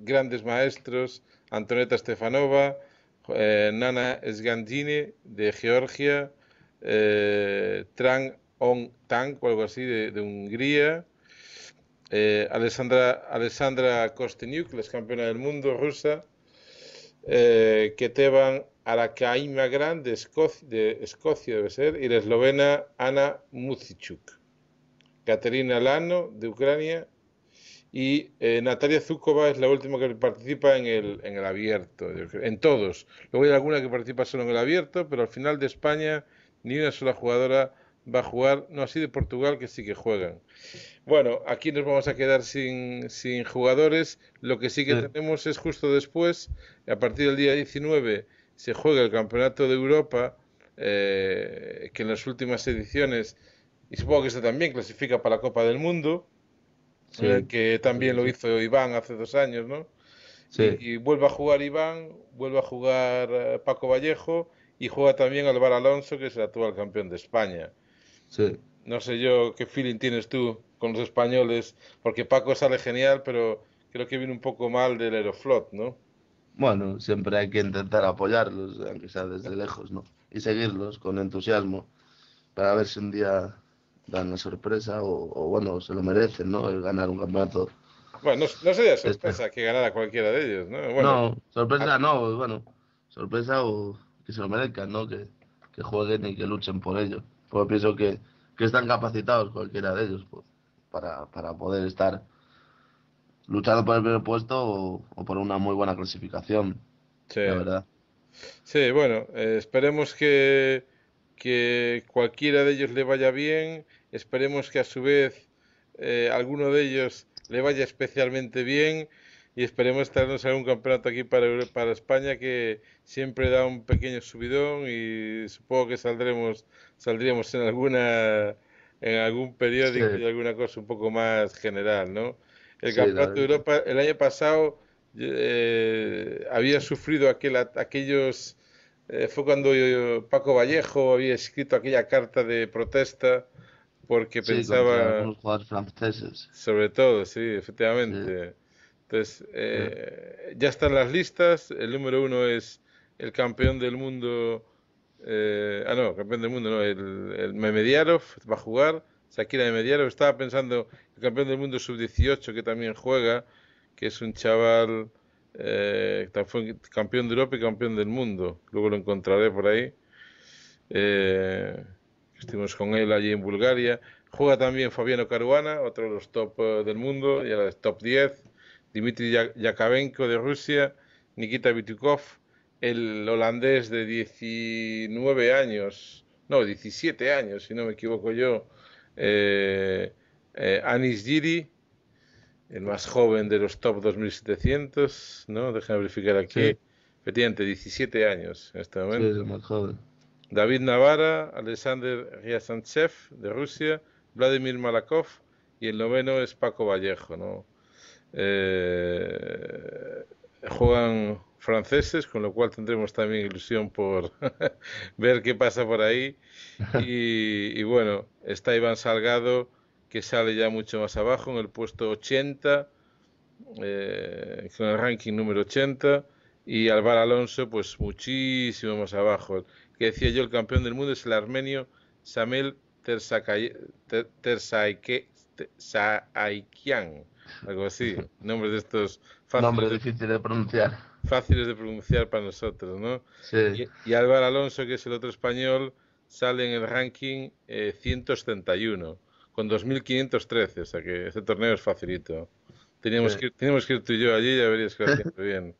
grandes maestros. Antoneta Stefanova, eh, Nana Sgandini de Georgia, Trang On Tang, o algo así de, Hungría. Alessandra, Alessandra Kosteniuk, la campeona del mundo rusa, eh, Ketevan caima Grande, de Escocia debe ser, y la eslovena Ana Muzichuk. Caterina Lano, de Ucrania, y eh, Natalia Zukova es la última que participa en el, abierto, en todos. Luego hay alguna que participa solo en el abierto, pero al final de España ni una sola jugadora va a jugar, no así de Portugal que sí que juegan. Bueno, aquí nos vamos a quedar sin, sin jugadores. Lo que sí que tenemos es justo después, a partir del día 19, se juega el Campeonato de Europa, eh, que en las últimas ediciones, y supongo que se también clasifica para la Copa del Mundo, eh, que también lo hizo Iván hace dos años, ¿no? Y, vuelve a jugar Iván, vuelve a jugar eh, Paco Vallejo y juega también Álvaro Alonso, que es el actual campeón de España. No sé yo qué feeling tienes tú con los españoles, porque Paco sale genial, pero creo que viene un poco mal del Aeroflot, ¿no? bueno, siempre hay que intentar apoyarlos, aunque sea desde lejos, ¿no? Y seguirlos con entusiasmo para ver si un día dan una sorpresa o, bueno, se lo merecen, ¿no? El ganar un campeonato. Bueno, no, sería este. sorpresa que ganara cualquiera de ellos, ¿no? Bueno, no, sorpresa no, bueno, sorpresa o que se lo merezcan, ¿no? Que, que jueguen y que luchen por ello. Porque pienso que, que están capacitados cualquiera de ellos pues, para, para poder estar luchando por el primer puesto o, por una muy buena clasificación. La verdad. Sí, bueno, eh, esperemos que, que, cualquiera de ellos le vaya bien, esperemos que a su vez eh, alguno de ellos le vaya especialmente bien y esperemos estarnos en un campeonato aquí para, España que siempre da un pequeño subidón y supongo que saldremos, saldríamos en alguna en algún periódico y alguna cosa un poco más general, ¿no? El Campeonato de Europa el año pasado eh, había sufrido aquel, aquellos... Eh, fue cuando eh, Paco Vallejo había escrito aquella carta de protesta porque pensaba... Sobre todo, sí, efectivamente. Entonces, ya están las listas. El número uno es el campeón del mundo. ah, no, campeón del mundo, no. El, el Memediarov va a jugar. Shakira Memediarov estaba pensando el campeón del mundo sub-18 que también juega, que es un chaval eh, campeón de Europa y campeón del mundo. Luego lo encontraré por ahí. Eh, estuvimos con él allí en Bulgaria. Juega también Fabiano Caruana, otro de los top eh, del mundo, y ya de top 10. Dimitri Yakavenko de Rusia. Nikita Vitukov, el holandés de 19 años, no, 17 años, si no me equivoco yo. Eh, eh, Anis Giri, el más joven de los top 2700, ¿no? Déjame verificar aquí. petiente 17 años en este momento. el más joven. David Navara, Alexander Ryazantsev de Rusia, Vladimir Malakov y el noveno es Paco Vallejo, ¿no? Eh, juegan franceses, con lo cual tendremos también ilusión por ver qué pasa por ahí. y bueno, está Iván Salgado, que sale ya mucho más abajo, en el puesto 80, eh, con el ranking número 80, y Álvaro Alonso, pues muchísimo más abajo. Que decía yo, el campeón del mundo es el armenio Samel Tersaikian, algo así, nombres de estos fáciles. Nombres difíciles de pronunciar. Fáciles de pronunciar para nosotros, ¿no? Sí. Y, Álvaro Alonso, que es el otro español, sale en el ranking eh, 171 con 2.513, o sea que ...este torneo es facilito. Teníamos, que, ir tú y yo allí y ya verías que lo bien.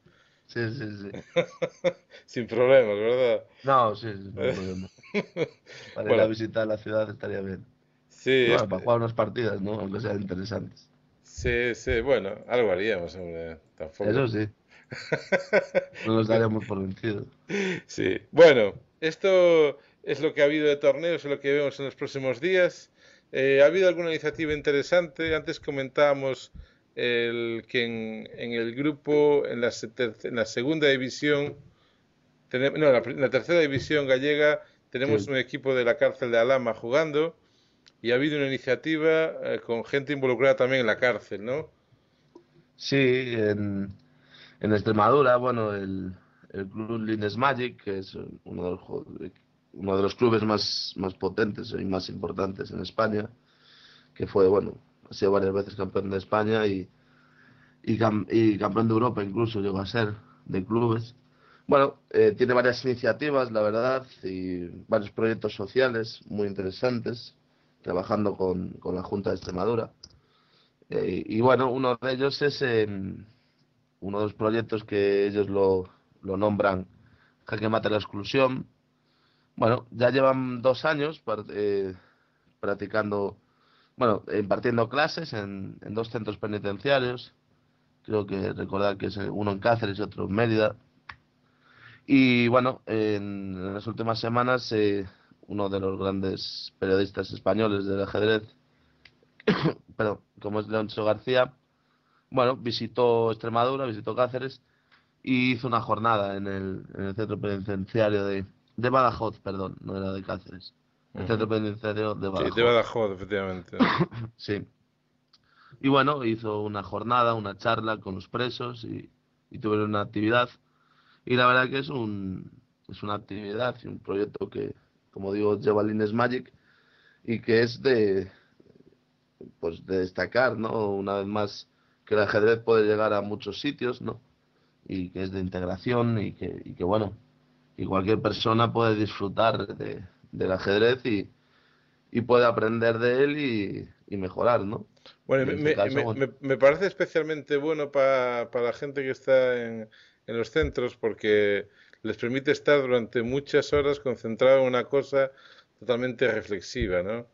Sí, sí, sí. Sin problemas, ¿verdad? No, sí, sin problemas. Para ir a visitar la ciudad estaría bien. Sí. para jugar unas partidas, ¿no? Aunque sean interesantes. Sí, sí, bueno, algo haríamos, hombre. Eso sí. no nos daríamos por vencidos. Sí. Bueno, esto es lo que ha habido de torneos, es lo que vemos en los próximos días. Eh, ¿Ha habido alguna iniciativa interesante? Antes comentábamos el, que en, el grupo, en la, la segunda división, no, en la, tercera división gallega, tenemos un equipo de la cárcel de Alama jugando y ha habido una iniciativa eh, con gente involucrada también en la cárcel, ¿no? Sí, en, Extremadura, bueno, el, club Lines Magic, que es uno de los uno de los clubes más, más potentes y más importantes en España, que fue, bueno, ha sido varias veces campeón de España y, y, campeón de Europa incluso llegó a ser de clubes. Bueno, eh, tiene varias iniciativas, la verdad, y varios proyectos sociales muy interesantes, trabajando con, la Junta de Extremadura. Eh, y bueno, uno de ellos es eh, uno de los proyectos que ellos lo, lo nombran Jaque Mata la Exclusión, bueno, ya llevan dos años eh, practicando, bueno, impartiendo clases en, dos centros penitenciarios. Creo que recordar que es uno en Cáceres y otro en Mérida. Y bueno, en, las últimas semanas, eh, uno de los grandes periodistas españoles del ajedrez, perdón, como es Leoncho García, bueno, visitó Extremadura, visitó Cáceres y hizo una jornada en el centro penitenciario de, de Badajoz, perdón, no era de Cáceres. El centro penitenciario de Badajoz. Sí, de Badajoz, efectivamente. sí. Y bueno, hizo una jornada, una charla con los presos y, y tuvieron una actividad. Y la verdad que es, un, es una actividad y un proyecto que, como digo, lleva Lines Magic y que es de, pues, de destacar, ¿no? Una vez más, que el ajedrez puede llegar a muchos sitios, ¿no? Y que es de integración y que, y que bueno, y cualquier persona puede disfrutar de, del ajedrez y, puede aprender de él y, mejorar, ¿no? Este bueno, me, me, parece especialmente bueno para la gente que está en, los centros porque les permite estar durante muchas horas concentrado en una cosa totalmente reflexiva, ¿no?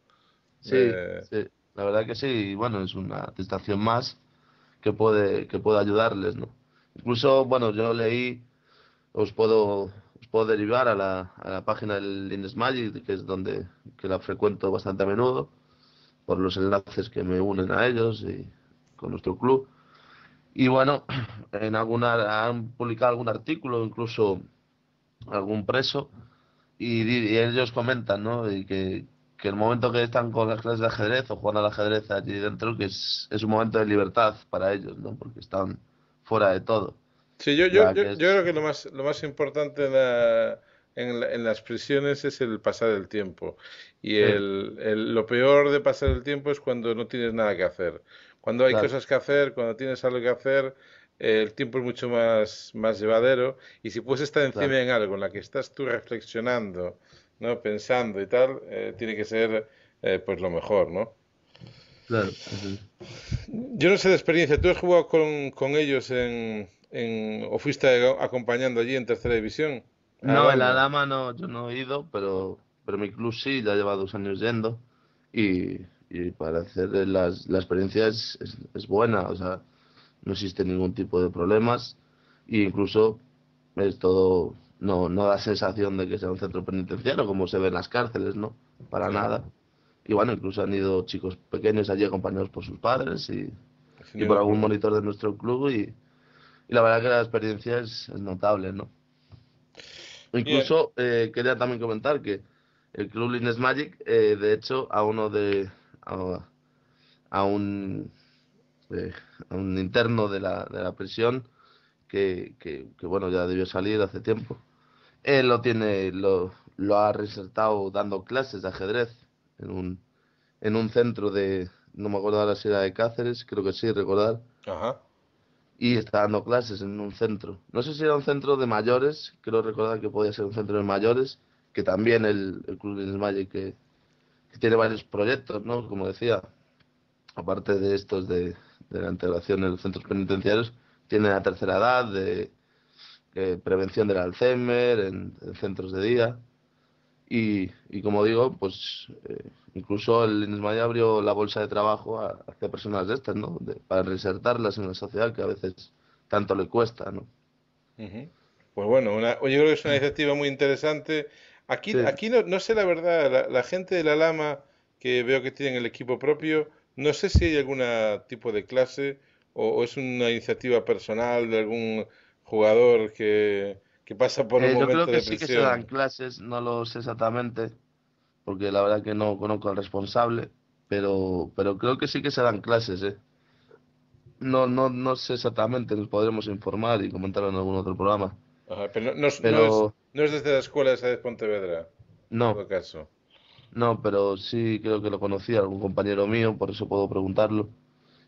Sí, eh, sí la verdad que sí. bueno, es una tentación más que puede, que ayudarles, ¿no? Incluso, bueno, yo leí, os puedo puedo derivar a la, página del Linux Magic, que es donde la frecuento bastante a menudo, por los enlaces que me unen a ellos y con nuestro club. Y bueno, en alguna, han publicado algún artículo, incluso algún preso, y, ellos comentan, ¿no? Y que, el momento que están con las clases de ajedrez o jugando al ajedrez allí dentro, que es, es un momento de libertad para ellos, ¿no? Porque están fuera de todo. Sí, yo, yo, yo, creo que lo más, lo más importante en, en, las prisiones es el pasar el tiempo. Y el, lo peor de pasar el tiempo es cuando no tienes nada que hacer. Cuando hay cosas que hacer, cuando tienes algo que hacer, el tiempo es mucho más, más llevadero y si puedes estar encima en algo en la que estás tú reflexionando, ¿no? pensando y tal, eh, tiene que ser eh, pues lo mejor, ¿no? Claro. Yo no sé de experiencia, ¿tú has jugado con ellos en, o fuiste acompañando allí en tercera división? No, en la dama no, yo no he ido, pero, pero mi club sí, ya lleva dos años yendo y, y para hacer las, la experiencia es, buena, o sea, no existe ningún tipo de problemas e incluso es todo, no, no da sensación de que sea un centro penitenciario como se ve en las cárceles, ¿no? Para nada. Y bueno, incluso han ido chicos pequeños allí acompañados por sus padres y, y por algún monitor de nuestro club y, y la verdad que la experiencia es, notable, ¿no? Incluso eh, quería también comentar que el club Lines Magic, eh, de hecho, a uno de. a, a un. Eh, a un interno de la, prisión, que, bueno, ya debió salir hace tiempo, él lo tiene. lo, lo ha resaltado dando clases de ajedrez en un, en un centro de. no me acuerdo ahora si era de Cáceres, creo que sí, recordar. Ajá y está dando clases en un centro. No sé si era un centro de mayores, creo recordar que podía ser un centro de mayores, que también el, Club de Valle que, tiene varios proyectos, ¿no? Como decía, aparte de estos de, la integración en los centros penitenciarios, tiene la tercera edad, de, eh, prevención del Alzheimer, en, centros de día. Y, como digo, pues eh, incluso el Maya abrió la bolsa de trabajo a, hacia personas de estas, ¿no? para reinsertarlas en la sociedad que a veces tanto le cuesta, ¿no? Pues bueno, una, yo creo que es una iniciativa muy interesante. Aquí, aquí no, no, sé la verdad, la, gente de la Lama que veo que tienen el equipo propio, no sé si hay algún tipo de clase o, es una iniciativa personal de algún jugador que, pasa por eh, Yo creo que sí que se dan clases, no lo sé exactamente, porque la verdad que no conozco al responsable, pero, pero creo que sí que se dan clases, eh. No, no, no sé exactamente, nos podremos informar y comentarlo en algún otro programa. pero, no, es, desde la escuela de Pontevedra. No. En caso. No, pero sí creo que lo conocía algún compañero mío, por eso puedo preguntarlo.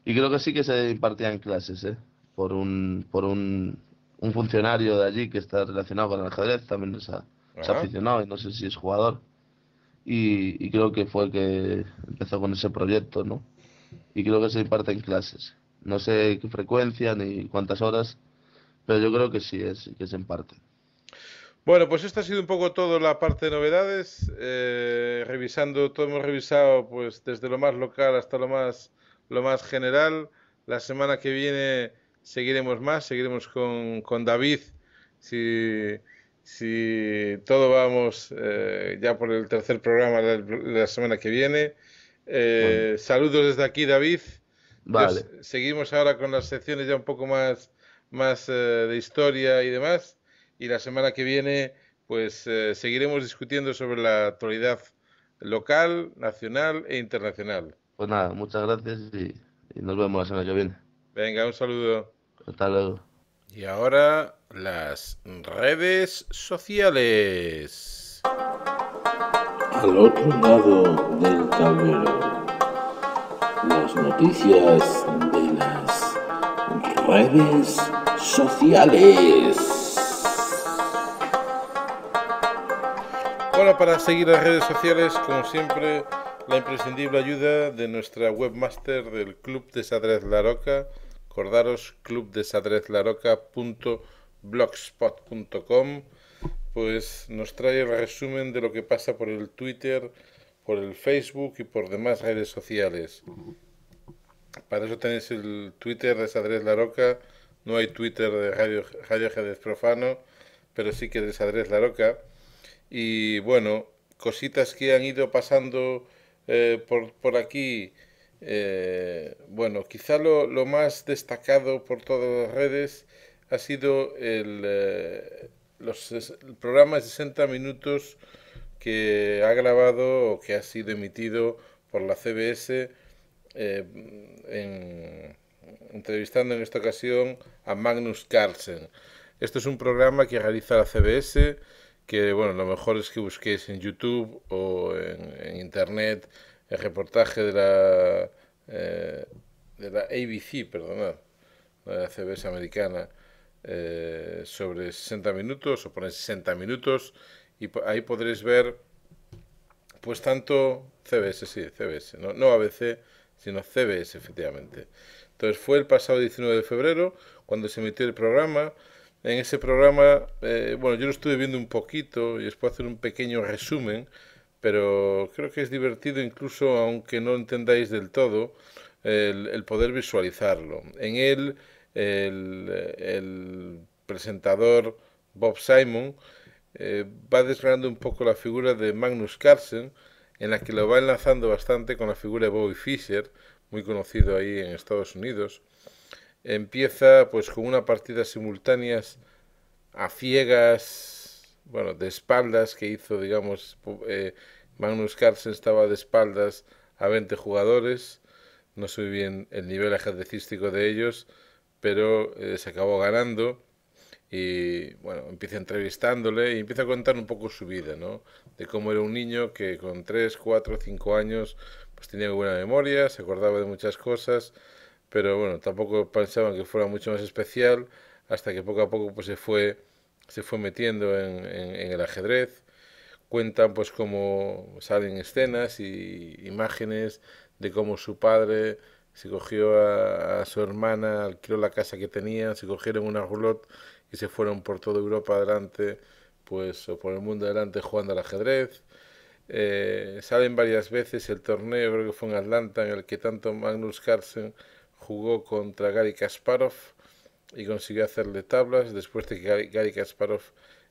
Y creo que sí que se impartían clases, eh, Por un, por un un funcionario de allí que está relacionado con el ajedrez, también es, aficionado y no sé si es jugador. Y, creo que fue el que empezó con ese proyecto, ¿no? Y creo que se imparte en clases. No sé qué frecuencia ni cuántas horas, pero yo creo que sí, es, que se imparte. Bueno, pues esta ha sido un poco todo la parte de novedades. Eh, revisando, todo hemos revisado pues desde lo más local hasta lo más, lo más general. La semana que viene seguiremos más, seguiremos con, con David, si, si todo vamos eh, ya por el tercer programa la, la semana que viene. Eh, saludos desde aquí, David. Vale. seguimos ahora con las secciones ya un poco más, más eh, de historia y demás. Y la semana que viene, pues seguiremos discutiendo sobre la actualidad local, nacional e internacional. Pues nada, muchas gracias y, y nos vemos la semana que viene. Venga, un saludo. Y ahora las redes sociales. Al otro lado del tablero, las noticias de las redes sociales. Bueno, para seguir las redes sociales, como siempre, la imprescindible ayuda de nuestra webmaster del Club de Sadrez La Roca, acordaros clubdesadrezlaroca.blogspot.com pues nos trae el resumen de lo que pasa por el Twitter, por el Facebook y por demás redes sociales. Para eso tenéis el Twitter de Sadrez no hay Twitter de Radio, Jadez Profano, pero sí que de Sadrez Y bueno, cositas que han ido pasando eh, por, por aquí. Eh, bueno, quizá lo, más destacado por todas las redes ha sido el, eh, programa de 60 minutos que ha grabado o que ha sido emitido por la CBS eh, entrevistando en esta ocasión a Magnus Carlsen. Este es un programa que realiza la CBS, que bueno, lo mejor es que busquéis en YouTube o en Internet el reportaje de la, eh, de la ABC, perdonad, de la CBS americana, eh, sobre 60 minutos, o pone 60 minutos, y ahí podréis ver, pues tanto CBS, sí, CBS, no, no ABC, sino CBS, efectivamente. Entonces fue el pasado 19 de febrero cuando se emitió el programa. En ese programa, eh, bueno, yo lo estuve viendo un poquito y os puedo hacer un pequeño resumen pero creo que es divertido incluso aunque no entendáis del todo el, poder visualizarlo. En él el, presentador Bob Simon eh, va desgranando un poco la figura de Magnus Carlsen, en la que lo va enlazando bastante con la figura de Bobby Fischer, muy conocido ahí en Estados Unidos. Empieza pues con una partida simultánea a ciegas bueno, de espaldas que hizo, digamos, eh, Magnus Carlsen estaba de espaldas a 20 jugadores, no sé bien el nivel ajedrecístico de ellos, pero eh, se acabó ganando y bueno, empieza entrevistándole y empieza a contar un poco su vida, ¿no? De cómo era un niño que con 3, 4, 5 años pues tenía buena memoria, se acordaba de muchas cosas, pero bueno, tampoco pensaban que fuera mucho más especial hasta que poco a poco pues se fue se fue metiendo en, el ajedrez. Cuentan pues cómo salen escenas y imágenes de cómo su padre se cogió a, su hermana, alquiló la casa que tenían, se cogieron una roulotte y se fueron por toda Europa adelante, pues o por el mundo adelante jugando al ajedrez. Eh, salen varias veces el torneo, creo que fue en Atlanta, en el que tanto Magnus Carlsen jugó contra Gary Kasparov y consiguió hacerle tablas después de que Gary Kasparov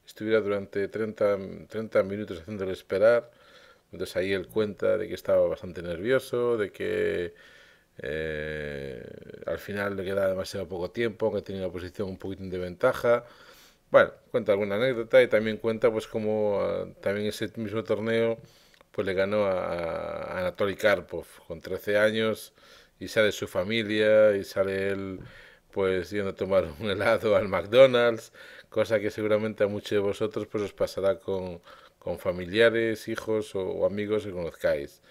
estuviera durante 30, 30 minutos haciéndole esperar. Entonces ahí él cuenta de que estaba bastante nervioso, de que eh, al final le quedaba demasiado poco tiempo, que tenía una posición un poquitín de ventaja. Bueno, cuenta alguna anécdota y también cuenta pues como ah, también ese mismo torneo pues le ganó a, Anatoly Karpov con 13 años y sale su familia y sale él... El pues yendo a tomar un helado al McDonald's, cosa que seguramente a muchos de vosotros pues os pasará con, familiares, hijos o, amigos que conozcáis.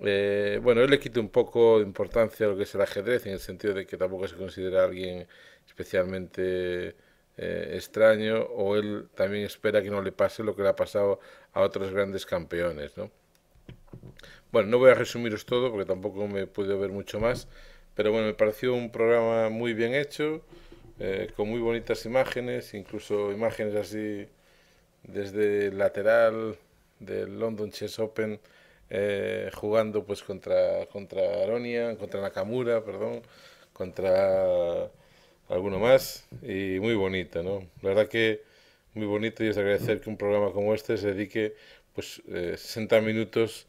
Eh, bueno, él le quita un poco de importancia a lo que es el ajedrez, en el sentido de que tampoco se considera alguien especialmente eh, extraño, o él también espera que no le pase lo que le ha pasado a otros grandes campeones, ¿no? Bueno, no voy a resumiros todo porque tampoco me puedo ver mucho más, pero bueno, me pareció un programa muy bien hecho, eh, con muy bonitas imágenes, incluso imágenes así desde el lateral del London Chess Open, eh, jugando pues contra, contra Aronia, contra Nakamura, perdón, contra alguno más, y muy bonito, ¿no? La verdad que muy bonito y es agradecer que un programa como este se dedique pues 60 eh, minutos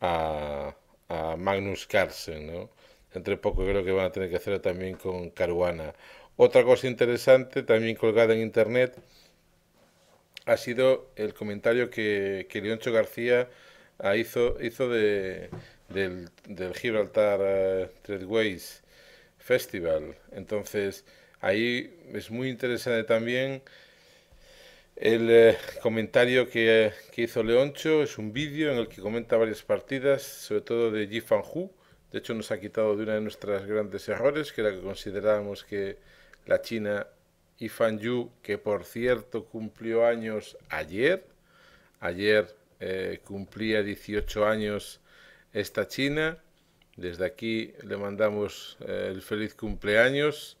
a, a Magnus Carlsen, ¿no? Entre poco creo que van a tener que hacerlo también con Caruana. Otra cosa interesante, también colgada en internet, ha sido el comentario que, Leoncho García hizo, hizo del, Gibraltar eh, Threadways Festival. Entonces, ahí es muy interesante también el eh, comentario que, hizo Leoncho. Es un vídeo en el que comenta varias partidas, sobre todo de Ji Hu, de hecho, nos ha quitado de una de nuestras grandes errores, que era que considerábamos que la China y Fan Yu, que por cierto cumplió años ayer, ayer eh, cumplía 18 años esta China. Desde aquí le mandamos eh, el feliz cumpleaños.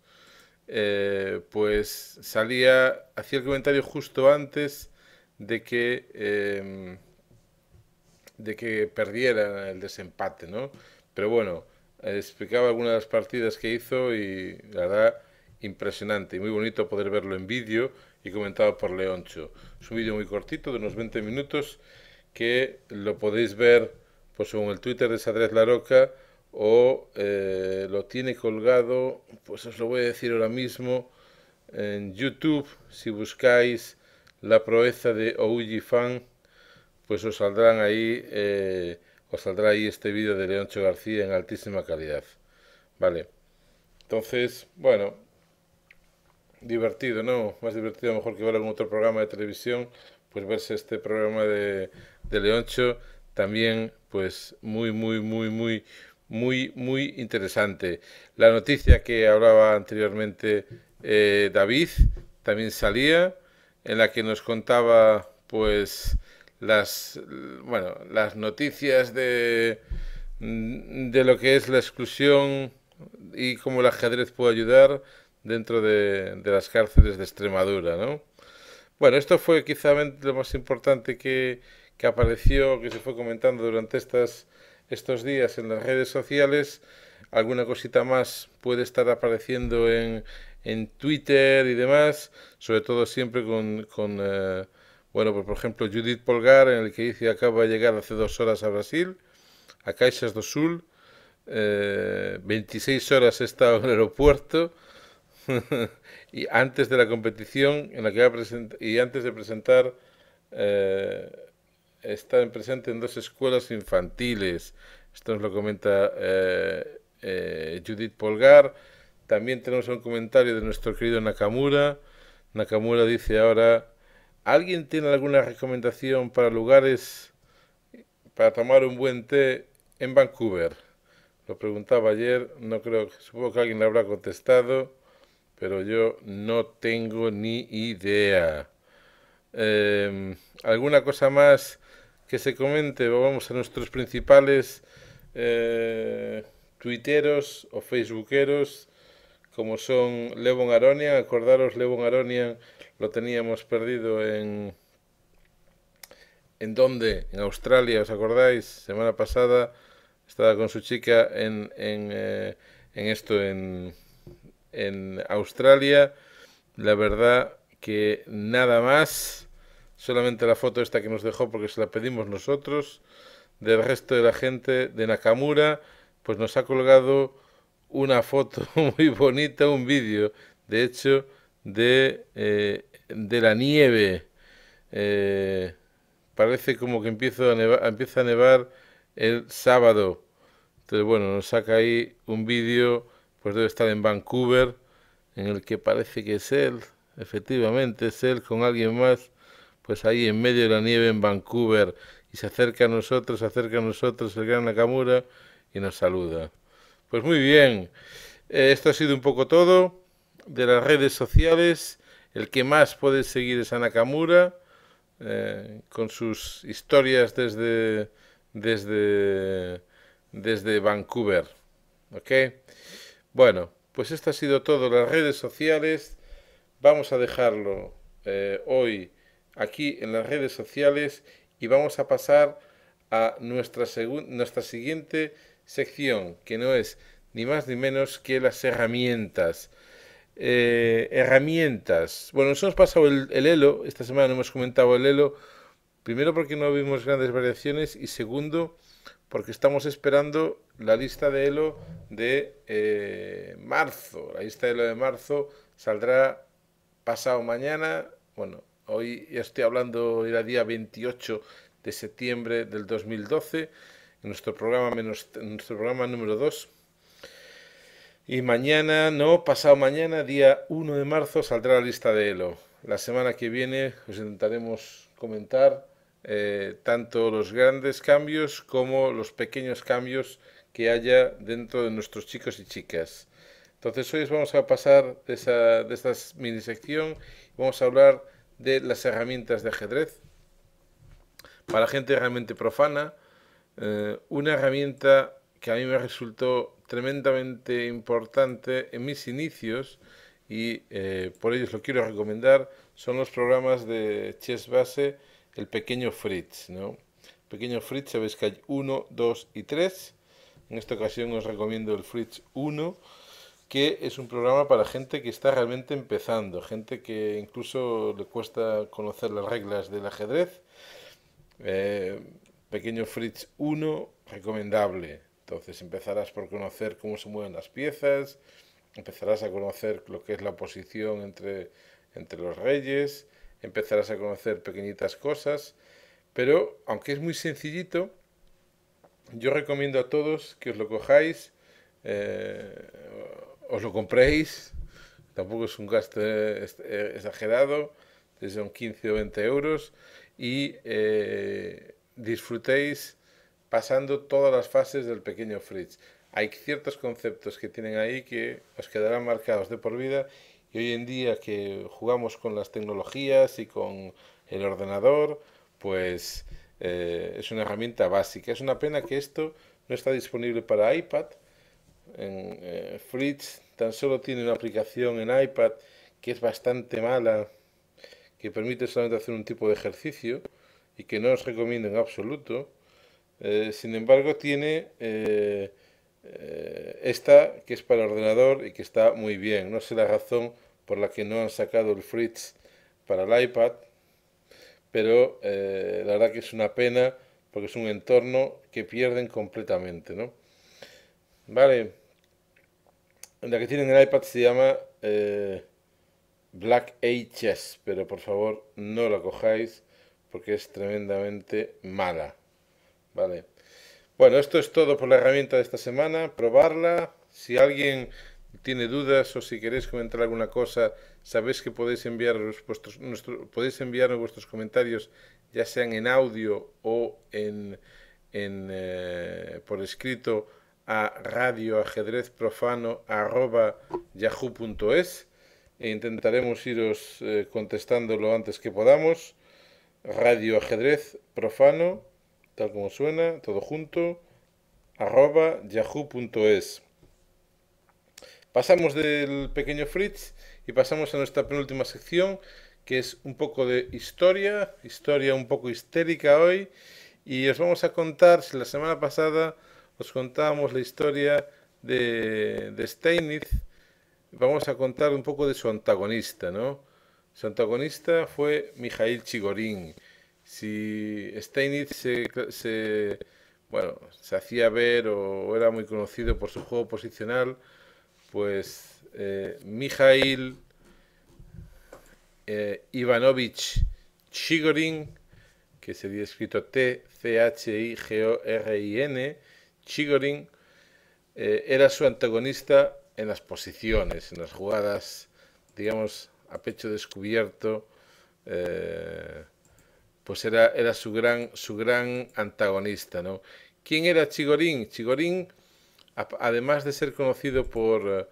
Eh, pues salía, hacía el comentario justo antes de que, em, de que perdiera el desempate, ¿no? Pero bueno, eh, explicaba algunas de las partidas que hizo y la verdad impresionante y muy bonito poder verlo en vídeo y comentado por Leoncho. Es un vídeo muy cortito de unos 20 minutos que lo podéis ver pues en el Twitter de Sadrez La Roca o eh, lo tiene colgado, pues os lo voy a decir ahora mismo, en YouTube, si buscáis la proeza de Ouji Fan, pues os saldrán ahí eh, saldrá ahí este vídeo de Leoncho García en altísima calidad. Vale. Entonces, bueno, divertido, ¿no? Más divertido mejor que ver algún otro programa de televisión, pues verse este programa de, Leoncho también, pues muy, muy, muy, muy, muy, muy interesante. La noticia que hablaba anteriormente eh, David también salía, en la que nos contaba, pues, las, bueno, las noticias de, de lo que es la exclusión y cómo el ajedrez puede ayudar dentro de, las cárceles de Extremadura, ¿no? Bueno, esto fue quizá lo más importante que, apareció, que se fue comentando durante estas, estos días en las redes sociales. Alguna cosita más puede estar apareciendo en, Twitter y demás, sobre todo siempre con, eh, bueno, pues, por ejemplo Judith Polgar, en el que dice acaba de llegar hace dos horas a Brasil, a Caixas do Sul, 26 eh, horas he estado en el aeropuerto y antes de la competición en la que va a y antes de presentar eh, está presente en dos escuelas infantiles. Esto nos lo comenta eh, eh, Judith Polgar. También tenemos un comentario de nuestro querido Nakamura. Nakamura dice ahora ¿Alguien tiene alguna recomendación para lugares para tomar un buen té en Vancouver? Lo preguntaba ayer, no creo, supongo que alguien le habrá contestado, pero yo no tengo ni idea. Em, ¿Alguna cosa más que se comente? Vamos a nuestros principales eh, Twitteros o facebookeros, como son Levon Aronian. Acordaros, Levon Aronian lo teníamos perdido en... ¿En dónde? En Australia, ¿os acordáis? Semana pasada estaba con su chica en, eh, en, esto, en, en Australia. La verdad que nada más, solamente la foto esta que nos dejó porque se la pedimos nosotros, del resto de la gente de Nakamura, pues nos ha colgado una foto muy bonita, un vídeo. De hecho, eh, de, la nieve. Eh, parece como que empieza a nevar, empieza a nevar el sábado. Entonces, bueno, nos saca ahí un vídeo, pues debe estar en Vancouver, en el que parece que es él, efectivamente es él con alguien más, pues ahí en medio de la nieve en Vancouver, y se acerca a nosotros, se acerca a nosotros el gran Nakamura y nos saluda. Pues muy bien, eh, esto ha sido un poco todo de las redes sociales, el que más puede seguir es Anakamura, eh, con sus historias desde, desde, desde Vancouver. Bueno, pues esto ha sido todo. Las redes sociales, vamos a dejarlo eh, hoy aquí en las redes sociales y vamos a pasar a nuestra, nuestra siguiente sección, que no es ni más ni menos que las herramientas. Eh, herramientas. Bueno, nos hemos pasado el, el, Elo, esta semana no hemos comentado el Elo, primero porque no vimos grandes variaciones y segundo porque estamos esperando la lista de Elo de eh, marzo. La lista de Elo de marzo saldrá pasado mañana, bueno, hoy ya estoy hablando, era día 28 de septiembre del 2012, en nuestro programa, menos, nuestro programa número 2 y mañana, no, pasado mañana, día 1 de marzo, saldrá la lista de ELO. La semana que viene os intentaremos comentar eh, tanto los grandes cambios como los pequeños cambios que haya dentro de nuestros chicos y chicas. Entonces hoy os vamos a pasar de, esta mini sección y vamos a hablar de las herramientas de ajedrez. Para gente realmente profana, eh, una herramienta que a mí me resultó tremendamente importante en mis inicios y eh, por os lo quiero recomendar, son los programas de Chess Base, el pequeño Fritz, ¿no? Pequeño Fritz, sabéis que hay 1, 2 y 3. En esta ocasión os recomiendo el Fritz 1, que es un programa para gente que está realmente empezando, gente que incluso le cuesta conocer las reglas del ajedrez. Eh, pequeño Fritz 1, recomendable. Entonces empezarás por conocer cómo se mueven las piezas, empezarás a conocer lo que es la posición entre, entre los reyes, empezarás a conocer pequeñitas cosas, pero aunque es muy sencillito, yo recomiendo a todos que os lo cojáis, eh, os lo compréis, tampoco es un gasto exagerado, desde un 15 o 20 euros, y eh, disfrutéis pasando todas las fases del pequeño Fritz. Hay ciertos conceptos que tienen ahí que os quedarán marcados de por vida y hoy en día que jugamos con las tecnologías y con el ordenador, pues eh, es una herramienta básica. Es una pena que esto no está disponible para iPad. En, eh, Fritz tan solo tiene una aplicación en iPad que es bastante mala, que permite solamente hacer un tipo de ejercicio y que no os recomiendo en absoluto. Eh, sin embargo, tiene eh, eh, esta que es para ordenador y que está muy bien. No sé la razón por la que no han sacado el Fritz para el iPad, pero la verdad que es una pena porque es un entorno que pierden completamente. Vale, la que tienen el iPad se llama Black HS, pero por favor no la cojáis porque es tremendamente mala. Vale. Bueno, esto es todo por la herramienta de esta semana. Probarla. Si alguien tiene dudas o si queréis comentar alguna cosa, sabéis que podéis enviar vuestros, podéis enviarnos vuestros comentarios, ya sean en audio o en, en eh, por escrito a radioajedrezprofano@yahoo.es e intentaremos iros eh, contestando lo antes que podamos. radioajedrezprofano tal como suena, todo junto, arroba yahoo.es. Pasamos del pequeño Fritz y pasamos a nuestra penúltima sección, que es un poco de historia, historia un poco histérica hoy, y os vamos a contar, si la semana pasada os contábamos la historia de, de Steinitz, vamos a contar un poco de su antagonista, ¿no? Su antagonista fue Mijail Chigorín, si Steinitz se, bueno, se hacía ver o era muy conocido por su juego posicional, pues eh, Mijail Mikhail eh, Ivanovich Chigorin, que sería escrito T-C-H-I-G-O-R-I-N, Chigorin, eh, era su antagonista en las posiciones, en las jugadas, digamos, a pecho descubierto, eh, pues era, era su, gran, su gran antagonista. ¿no? ¿Quién era Chigorín? Chigorín, además de ser conocido por,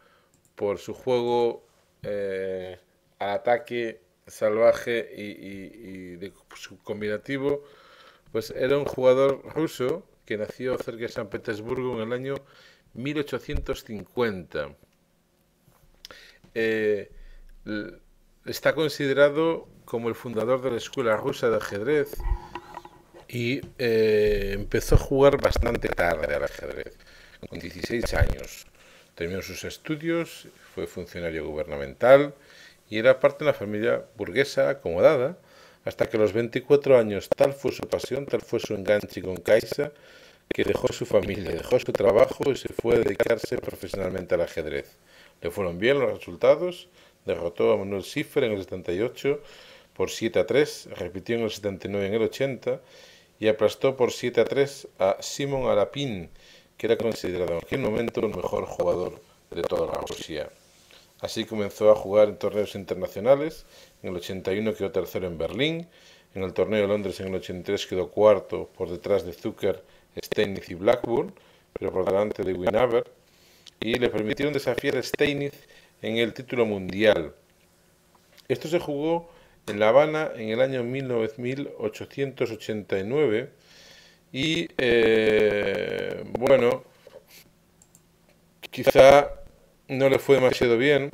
por su juego eh, ataque salvaje y, y, de su combinativo, pues era un jugador ruso que nació cerca de San Petersburgo en el año 1850. Eh, está considerado como el fundador de la Escuela Rusa de Ajedrez y eh, empezó a jugar bastante tarde al ajedrez, con 16 años. Terminó sus estudios, fue funcionario gubernamental y era parte de una familia burguesa acomodada, hasta que a los 24 años tal fue su pasión, tal fue su enganche con Caixa, que dejó su familia, dejó su trabajo y se fue a dedicarse profesionalmente al ajedrez. Le fueron bien los resultados, derrotó a Manuel Schiffer en el 78 por 7 a 3, repitió en el 79 y en el 80 y aplastó por 7 a 3 a Simon Arapin que era considerado en aquel momento el mejor jugador de toda la Rusia. Así comenzó a jugar en torneos internacionales, en el 81 quedó tercero en Berlín, en el torneo de Londres en el 83 quedó cuarto por detrás de Zucker, Steinitz y Blackburn, pero por delante de Winaver, y le permitieron desafiar a Steinitz en el título mundial. Esto se jugó en La Habana en el año 1889 y eh, bueno, quizá no le fue demasiado bien.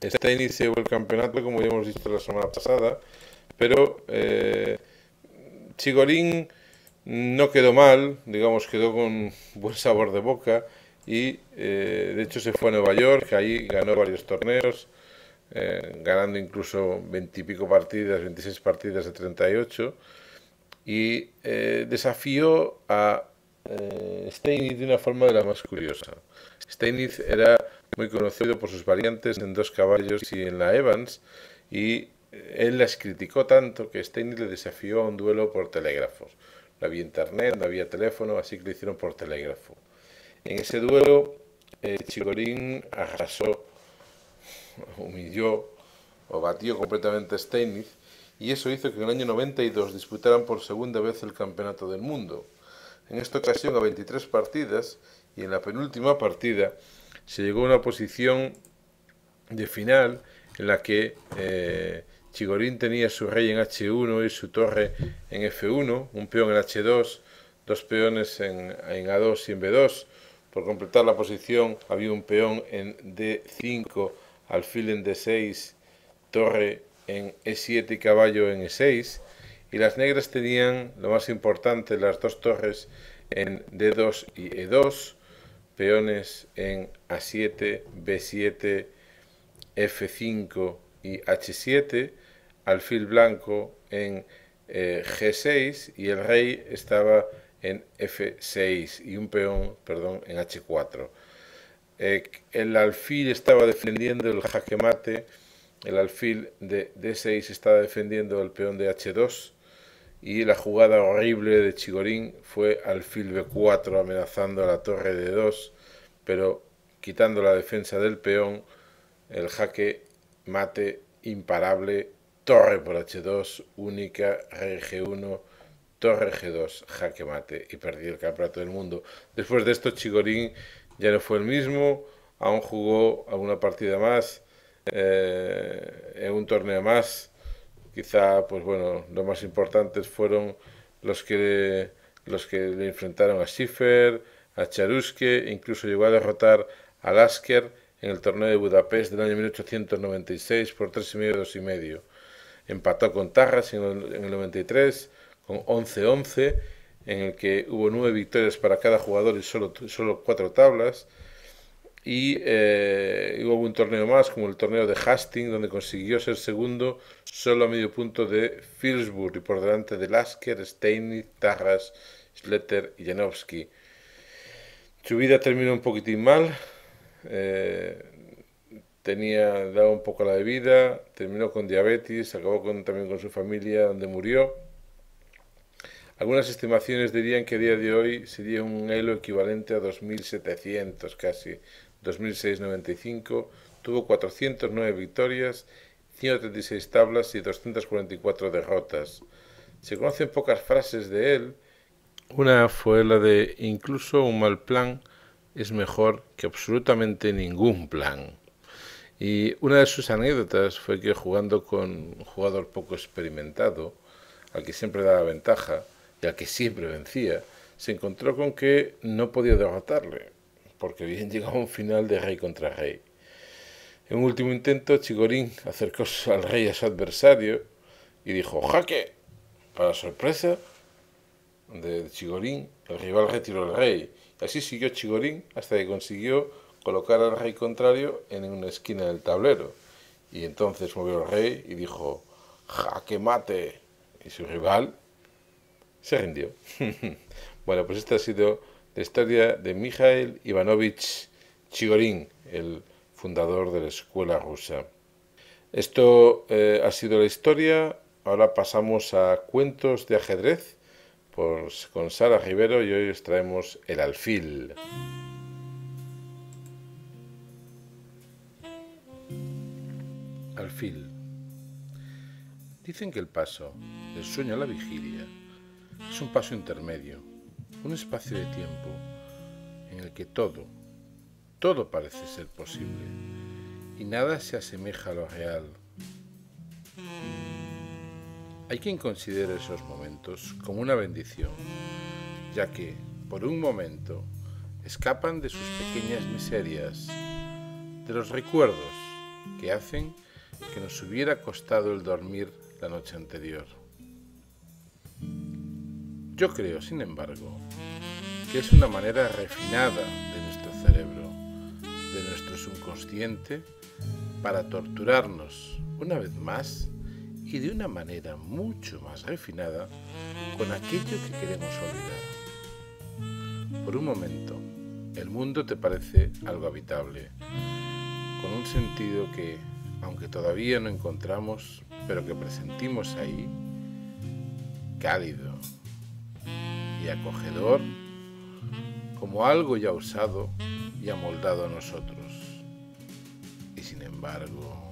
Está inicio el campeonato, como ya hemos visto la semana pasada, pero eh, Chigorín no quedó mal, digamos, quedó con buen sabor de boca y eh, de hecho se fue a Nueva York, ahí ganó varios torneos eh, ganando incluso veintipico partidas, 26 partidas de 38, y eh, desafió a eh, Steinitz de una forma de la más curiosa. Steinitz era muy conocido por sus variantes en dos caballos y en la Evans, y eh, él las criticó tanto que Steinitz le desafió a un duelo por telégrafos. No había internet, no había teléfono, así que lo hicieron por telégrafo. En ese duelo, eh, Chigorín arrasó humilló o batió completamente Steinitz y eso hizo que en el año 92 disputaran por segunda vez el Campeonato del Mundo. En esta ocasión a 23 partidas y en la penúltima partida se llegó a una posición de final en la que eh, Chigorín tenía su rey en H1 y su torre en F1, un peón en H2, dos peones en A2 y en B2. Por completar la posición había un peón en D5 alfil en D6, torre en E7 y caballo en E6. Y las negras tenían, lo más importante, las dos torres en D2 y E2, peones en A7, B7, F5 y H7, alfil blanco en eh, G6 y el rey estaba en F6 y un peón, perdón, en H4. Eh, el alfil estaba defendiendo el jaque mate, el alfil de D6 estaba defendiendo el peón de H2 y la jugada horrible de Chigorín fue alfil B4 amenazando a la torre de 2, pero quitando la defensa del peón, el jaque mate imparable, torre por H2, única, rg 1 torre G2, jaque mate y perdí el campeonato del mundo. Después de esto Chigorín ya no fue el mismo, aún jugó alguna partida más, eh, en un torneo más. Quizá, pues bueno, lo más importantes fueron los que, los que le enfrentaron a Schiffer, a Charuske, incluso llegó a derrotar a Lasker en el torneo de Budapest del año 1896 por 3,5 y medio. Empató con Tarras en el 93 con 11-11 en el que hubo nueve victorias para cada jugador y solo, solo cuatro tablas. Y eh, hubo un torneo más, como el torneo de Hastings, donde consiguió ser segundo solo a medio punto de Filsburg y por delante de Lasker, Steinitz, Tarras, Schletter y Janowski. Su vida terminó un poquitín mal. Eh, tenía dado un poco la bebida, terminó con diabetes, acabó también con su familia, donde murió. Algunas estimaciones dirían que a día de hoy sería un elo equivalente a 2.700 casi. 2.695 tuvo 409 victorias, 136 tablas y 244 derrotas. Se conocen pocas frases de él. Una fue la de incluso un mal plan es mejor que absolutamente ningún plan. Y una de sus anécdotas fue que jugando con un jugador poco experimentado, al que siempre daba ventaja, ya que siempre vencía, se encontró con que no podía derrotarle, porque bien llegaba un final de rey contra rey. En un último intento, Chigorín acercó al rey a su adversario y dijo ¡Jaque! Para sorpresa de Chigorín, el rival retiró al rey. así siguió Chigorín hasta que consiguió colocar al rey contrario en una esquina del tablero. Y entonces movió al rey y dijo ¡Jaque mate! Y su rival se rindió. bueno, pues esta ha sido la historia de Mikhail Ivanovich Chigorin, el fundador de la escuela rusa. Esto eh, ha sido la historia. Ahora pasamos a cuentos de ajedrez por, con Sara Rivero y hoy os traemos el alfil. Alfil. Dicen que el paso, del sueño a la vigilia, es un paso intermedio, un espacio de tiempo en el que todo, todo parece ser posible y nada se asemeja a lo real. Hay quien considera esos momentos como una bendición, ya que, por un momento, escapan de sus pequeñas miserias, de los recuerdos que hacen que nos hubiera costado el dormir la noche anterior. Yo creo, sin embargo, que es una manera refinada de nuestro cerebro, de nuestro subconsciente, para torturarnos una vez más y de una manera mucho más refinada con aquello que queremos olvidar. Por un momento, el mundo te parece algo habitable, con un sentido que, aunque todavía no encontramos, pero que presentimos ahí, cálido, acogedor como algo ya usado y amoldado a nosotros. Y sin embargo...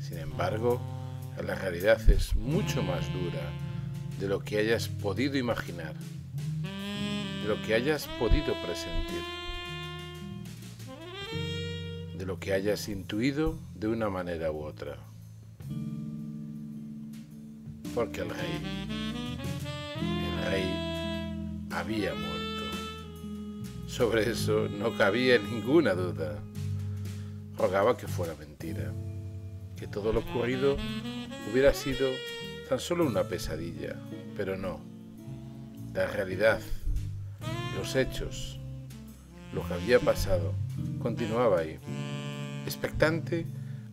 Sin embargo, la realidad es mucho más dura de lo que hayas podido imaginar, de lo que hayas podido presentir, de lo que hayas intuido de una manera u otra porque el rey, el rey había muerto. Sobre eso no cabía ninguna duda. Rogaba que fuera mentira, que todo lo ocurrido hubiera sido tan solo una pesadilla, pero no. La realidad, los hechos, lo que había pasado, continuaba ahí, expectante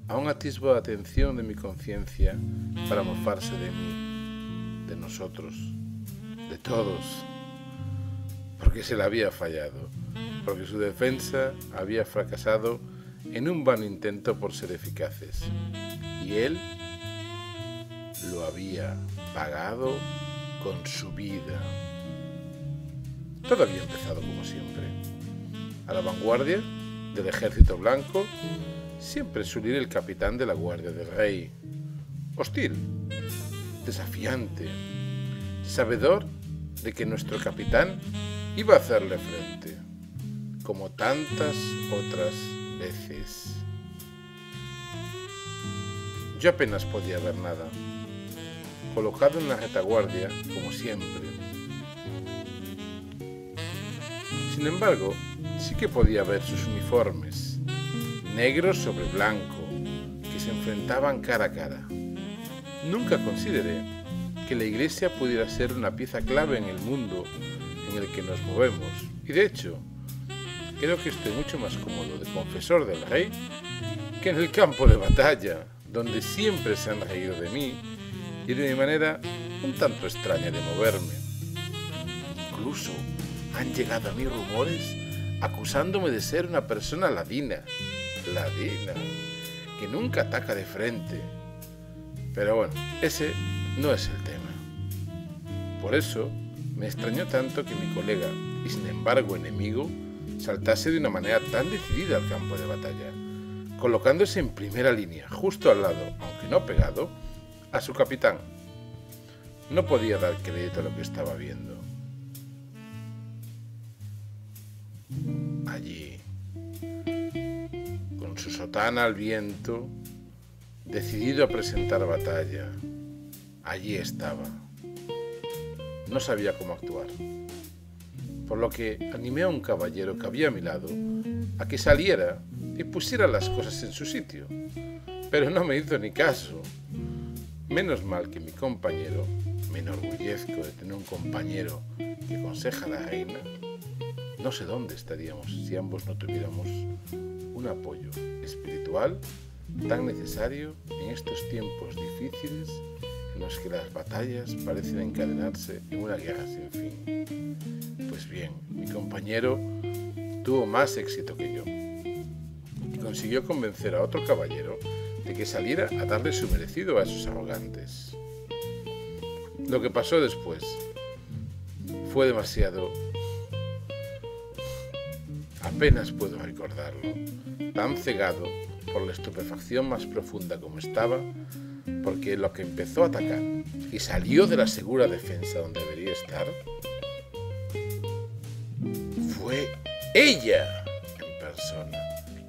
a un atisbo de atención de mi conciencia para mofarse de mí, de nosotros, de todos, porque se le había fallado, porque su defensa había fracasado en un vano intento por ser eficaces. Y él lo había pagado con su vida. Todo había empezado como siempre. A la vanguardia del ejército blanco siempre suele el capitán de la guardia del rey. Hostil, desafiante, sabedor de que nuestro capitán iba a hacerle frente, como tantas otras veces. Yo apenas podía ver nada, colocado en la retaguardia, como siempre. Sin embargo, sí que podía ver sus uniformes, negro sobre blanco, que se enfrentaban cara a cara. Nunca consideré que la iglesia pudiera ser una pieza clave en el mundo en el que nos movemos, y de hecho, creo que estoy mucho más cómodo de confesor del rey que en el campo de batalla, donde siempre se han reído de mí y de mi manera un tanto extraña de moverme. Incluso han llegado a mí rumores acusándome de ser una persona ladina, la digna, que nunca ataca de frente. Pero bueno, ese no es el tema. Por eso me extrañó tanto que mi colega, y sin embargo enemigo, saltase de una manera tan decidida al campo de batalla, colocándose en primera línea, justo al lado, aunque no pegado, a su capitán. No podía dar crédito a lo que estaba viendo. tan al viento, decidido a presentar batalla. Allí estaba. No sabía cómo actuar. Por lo que animé a un caballero que había a mi lado a que saliera y pusiera las cosas en su sitio. Pero no me hizo ni caso. Menos mal que mi compañero, me enorgullezco de tener un compañero que aconseja a la reina, no sé dónde estaríamos si ambos no tuviéramos un apoyo espiritual tan necesario en estos tiempos difíciles en los que las batallas parecen encadenarse en una guerra sin fin. Pues bien, mi compañero tuvo más éxito que yo y consiguió convencer a otro caballero de que saliera a darle su merecido a sus arrogantes. Lo que pasó después fue demasiado Apenas puedo recordarlo, tan cegado por la estupefacción más profunda como estaba, porque lo que empezó a atacar y salió de la segura defensa donde debería estar, fue ella en persona,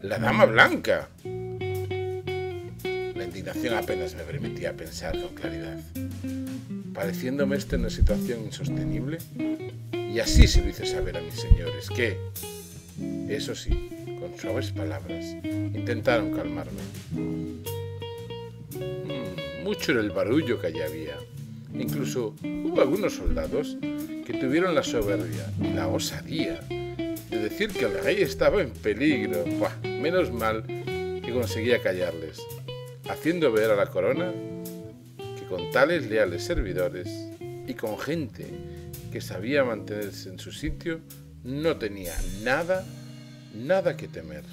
la dama blanca. La indignación apenas me permitía pensar con claridad, pareciéndome esta una situación insostenible, y así se lo hice saber a mis señores que, eso sí, con suaves palabras, intentaron calmarme. Mm, mucho era el barullo que allí había. Incluso hubo algunos soldados que tuvieron la soberbia la osadía de decir que el rey estaba en peligro. menos mal que conseguía callarles, haciendo ver a la corona que con tales leales servidores y con gente que sabía mantenerse en su sitio, no tenía nada nada que temer.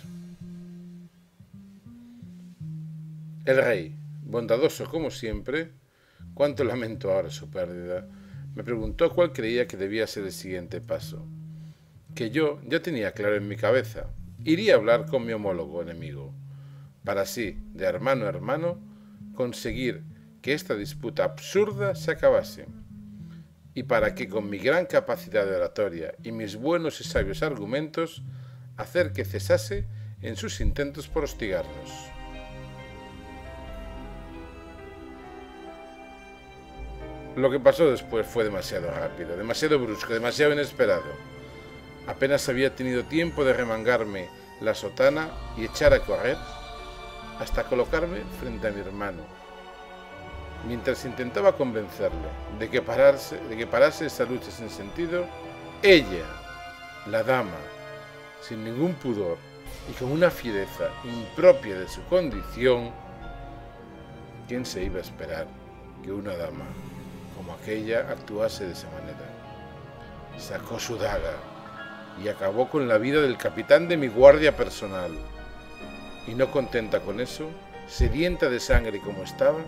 El rey, bondadoso como siempre, cuánto lamento ahora su pérdida, me preguntó cuál creía que debía ser el siguiente paso, que yo ya tenía claro en mi cabeza. Iría a hablar con mi homólogo enemigo, para así, de hermano a hermano, conseguir que esta disputa absurda se acabase, y para que con mi gran capacidad de oratoria y mis buenos y sabios argumentos hacer que cesase en sus intentos por hostigarnos. Lo que pasó después fue demasiado rápido, demasiado brusco, demasiado inesperado. Apenas había tenido tiempo de remangarme la sotana y echar a correr hasta colocarme frente a mi hermano, mientras intentaba convencerle de que, pararse, de que parase esa lucha sin sentido, ella, la dama, sin ningún pudor y con una fiereza impropia de su condición, ¿quién se iba a esperar que una dama como aquella actuase de esa manera? Sacó su daga y acabó con la vida del capitán de mi guardia personal. Y no contenta con eso, sedienta de sangre como estaba,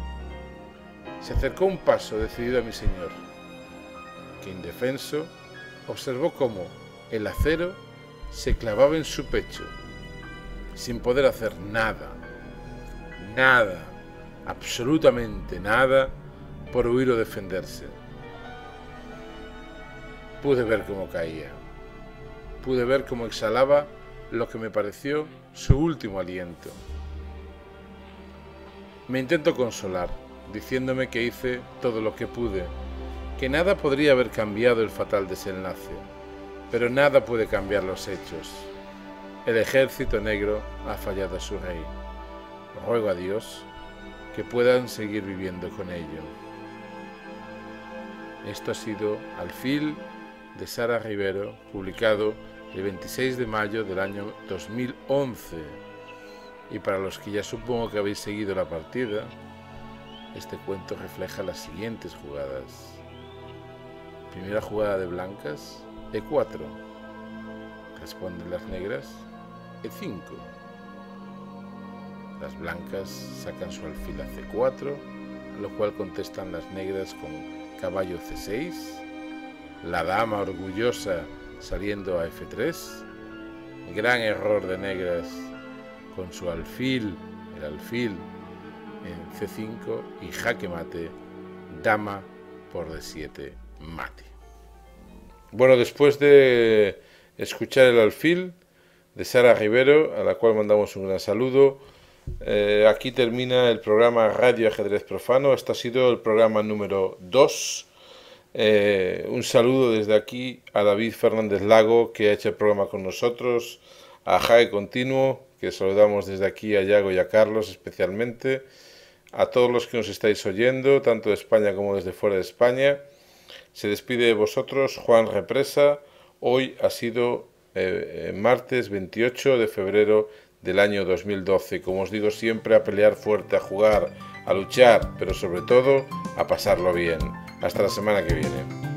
se acercó un paso decidido a mi señor, que indefenso observó cómo el acero se clavaba en su pecho, sin poder hacer nada, nada, absolutamente nada, por huir o defenderse. Pude ver cómo caía, pude ver cómo exhalaba lo que me pareció su último aliento. Me intento consolar, diciéndome que hice todo lo que pude, que nada podría haber cambiado el fatal desenlace pero nada puede cambiar los hechos. El ejército negro ha fallado a su rey. Ruego a Dios que puedan seguir viviendo con ello. Esto ha sido Alfil de Sara Rivero, publicado el 26 de mayo del año 2011. Y para los que ya supongo que habéis seguido la partida, este cuento refleja las siguientes jugadas. Primera jugada de blancas, e 4 responden las negras. E5. Las blancas sacan su alfil a C4, lo cual contestan las negras con caballo C6, la dama orgullosa saliendo a F3, gran error de negras con su alfil, el alfil en C5 y jaque mate, dama por D7 mate. Bueno, después de escuchar el alfil de Sara Rivero, a la cual mandamos un gran saludo, eh, aquí termina el programa Radio Ajedrez Profano. Este ha sido el programa número 2. Eh, un saludo desde aquí a David Fernández Lago, que ha hecho el programa con nosotros, a Jae Continuo, que saludamos desde aquí a Yago y a Carlos especialmente, a todos los que nos estáis oyendo, tanto de España como desde fuera de España. Se despide de vosotros Juan Represa. Hoy ha sido eh, eh, martes 28 de febrero del año 2012. Como os digo siempre, a pelear fuerte, a jugar, a luchar, pero sobre todo a pasarlo bien. Hasta la semana que viene.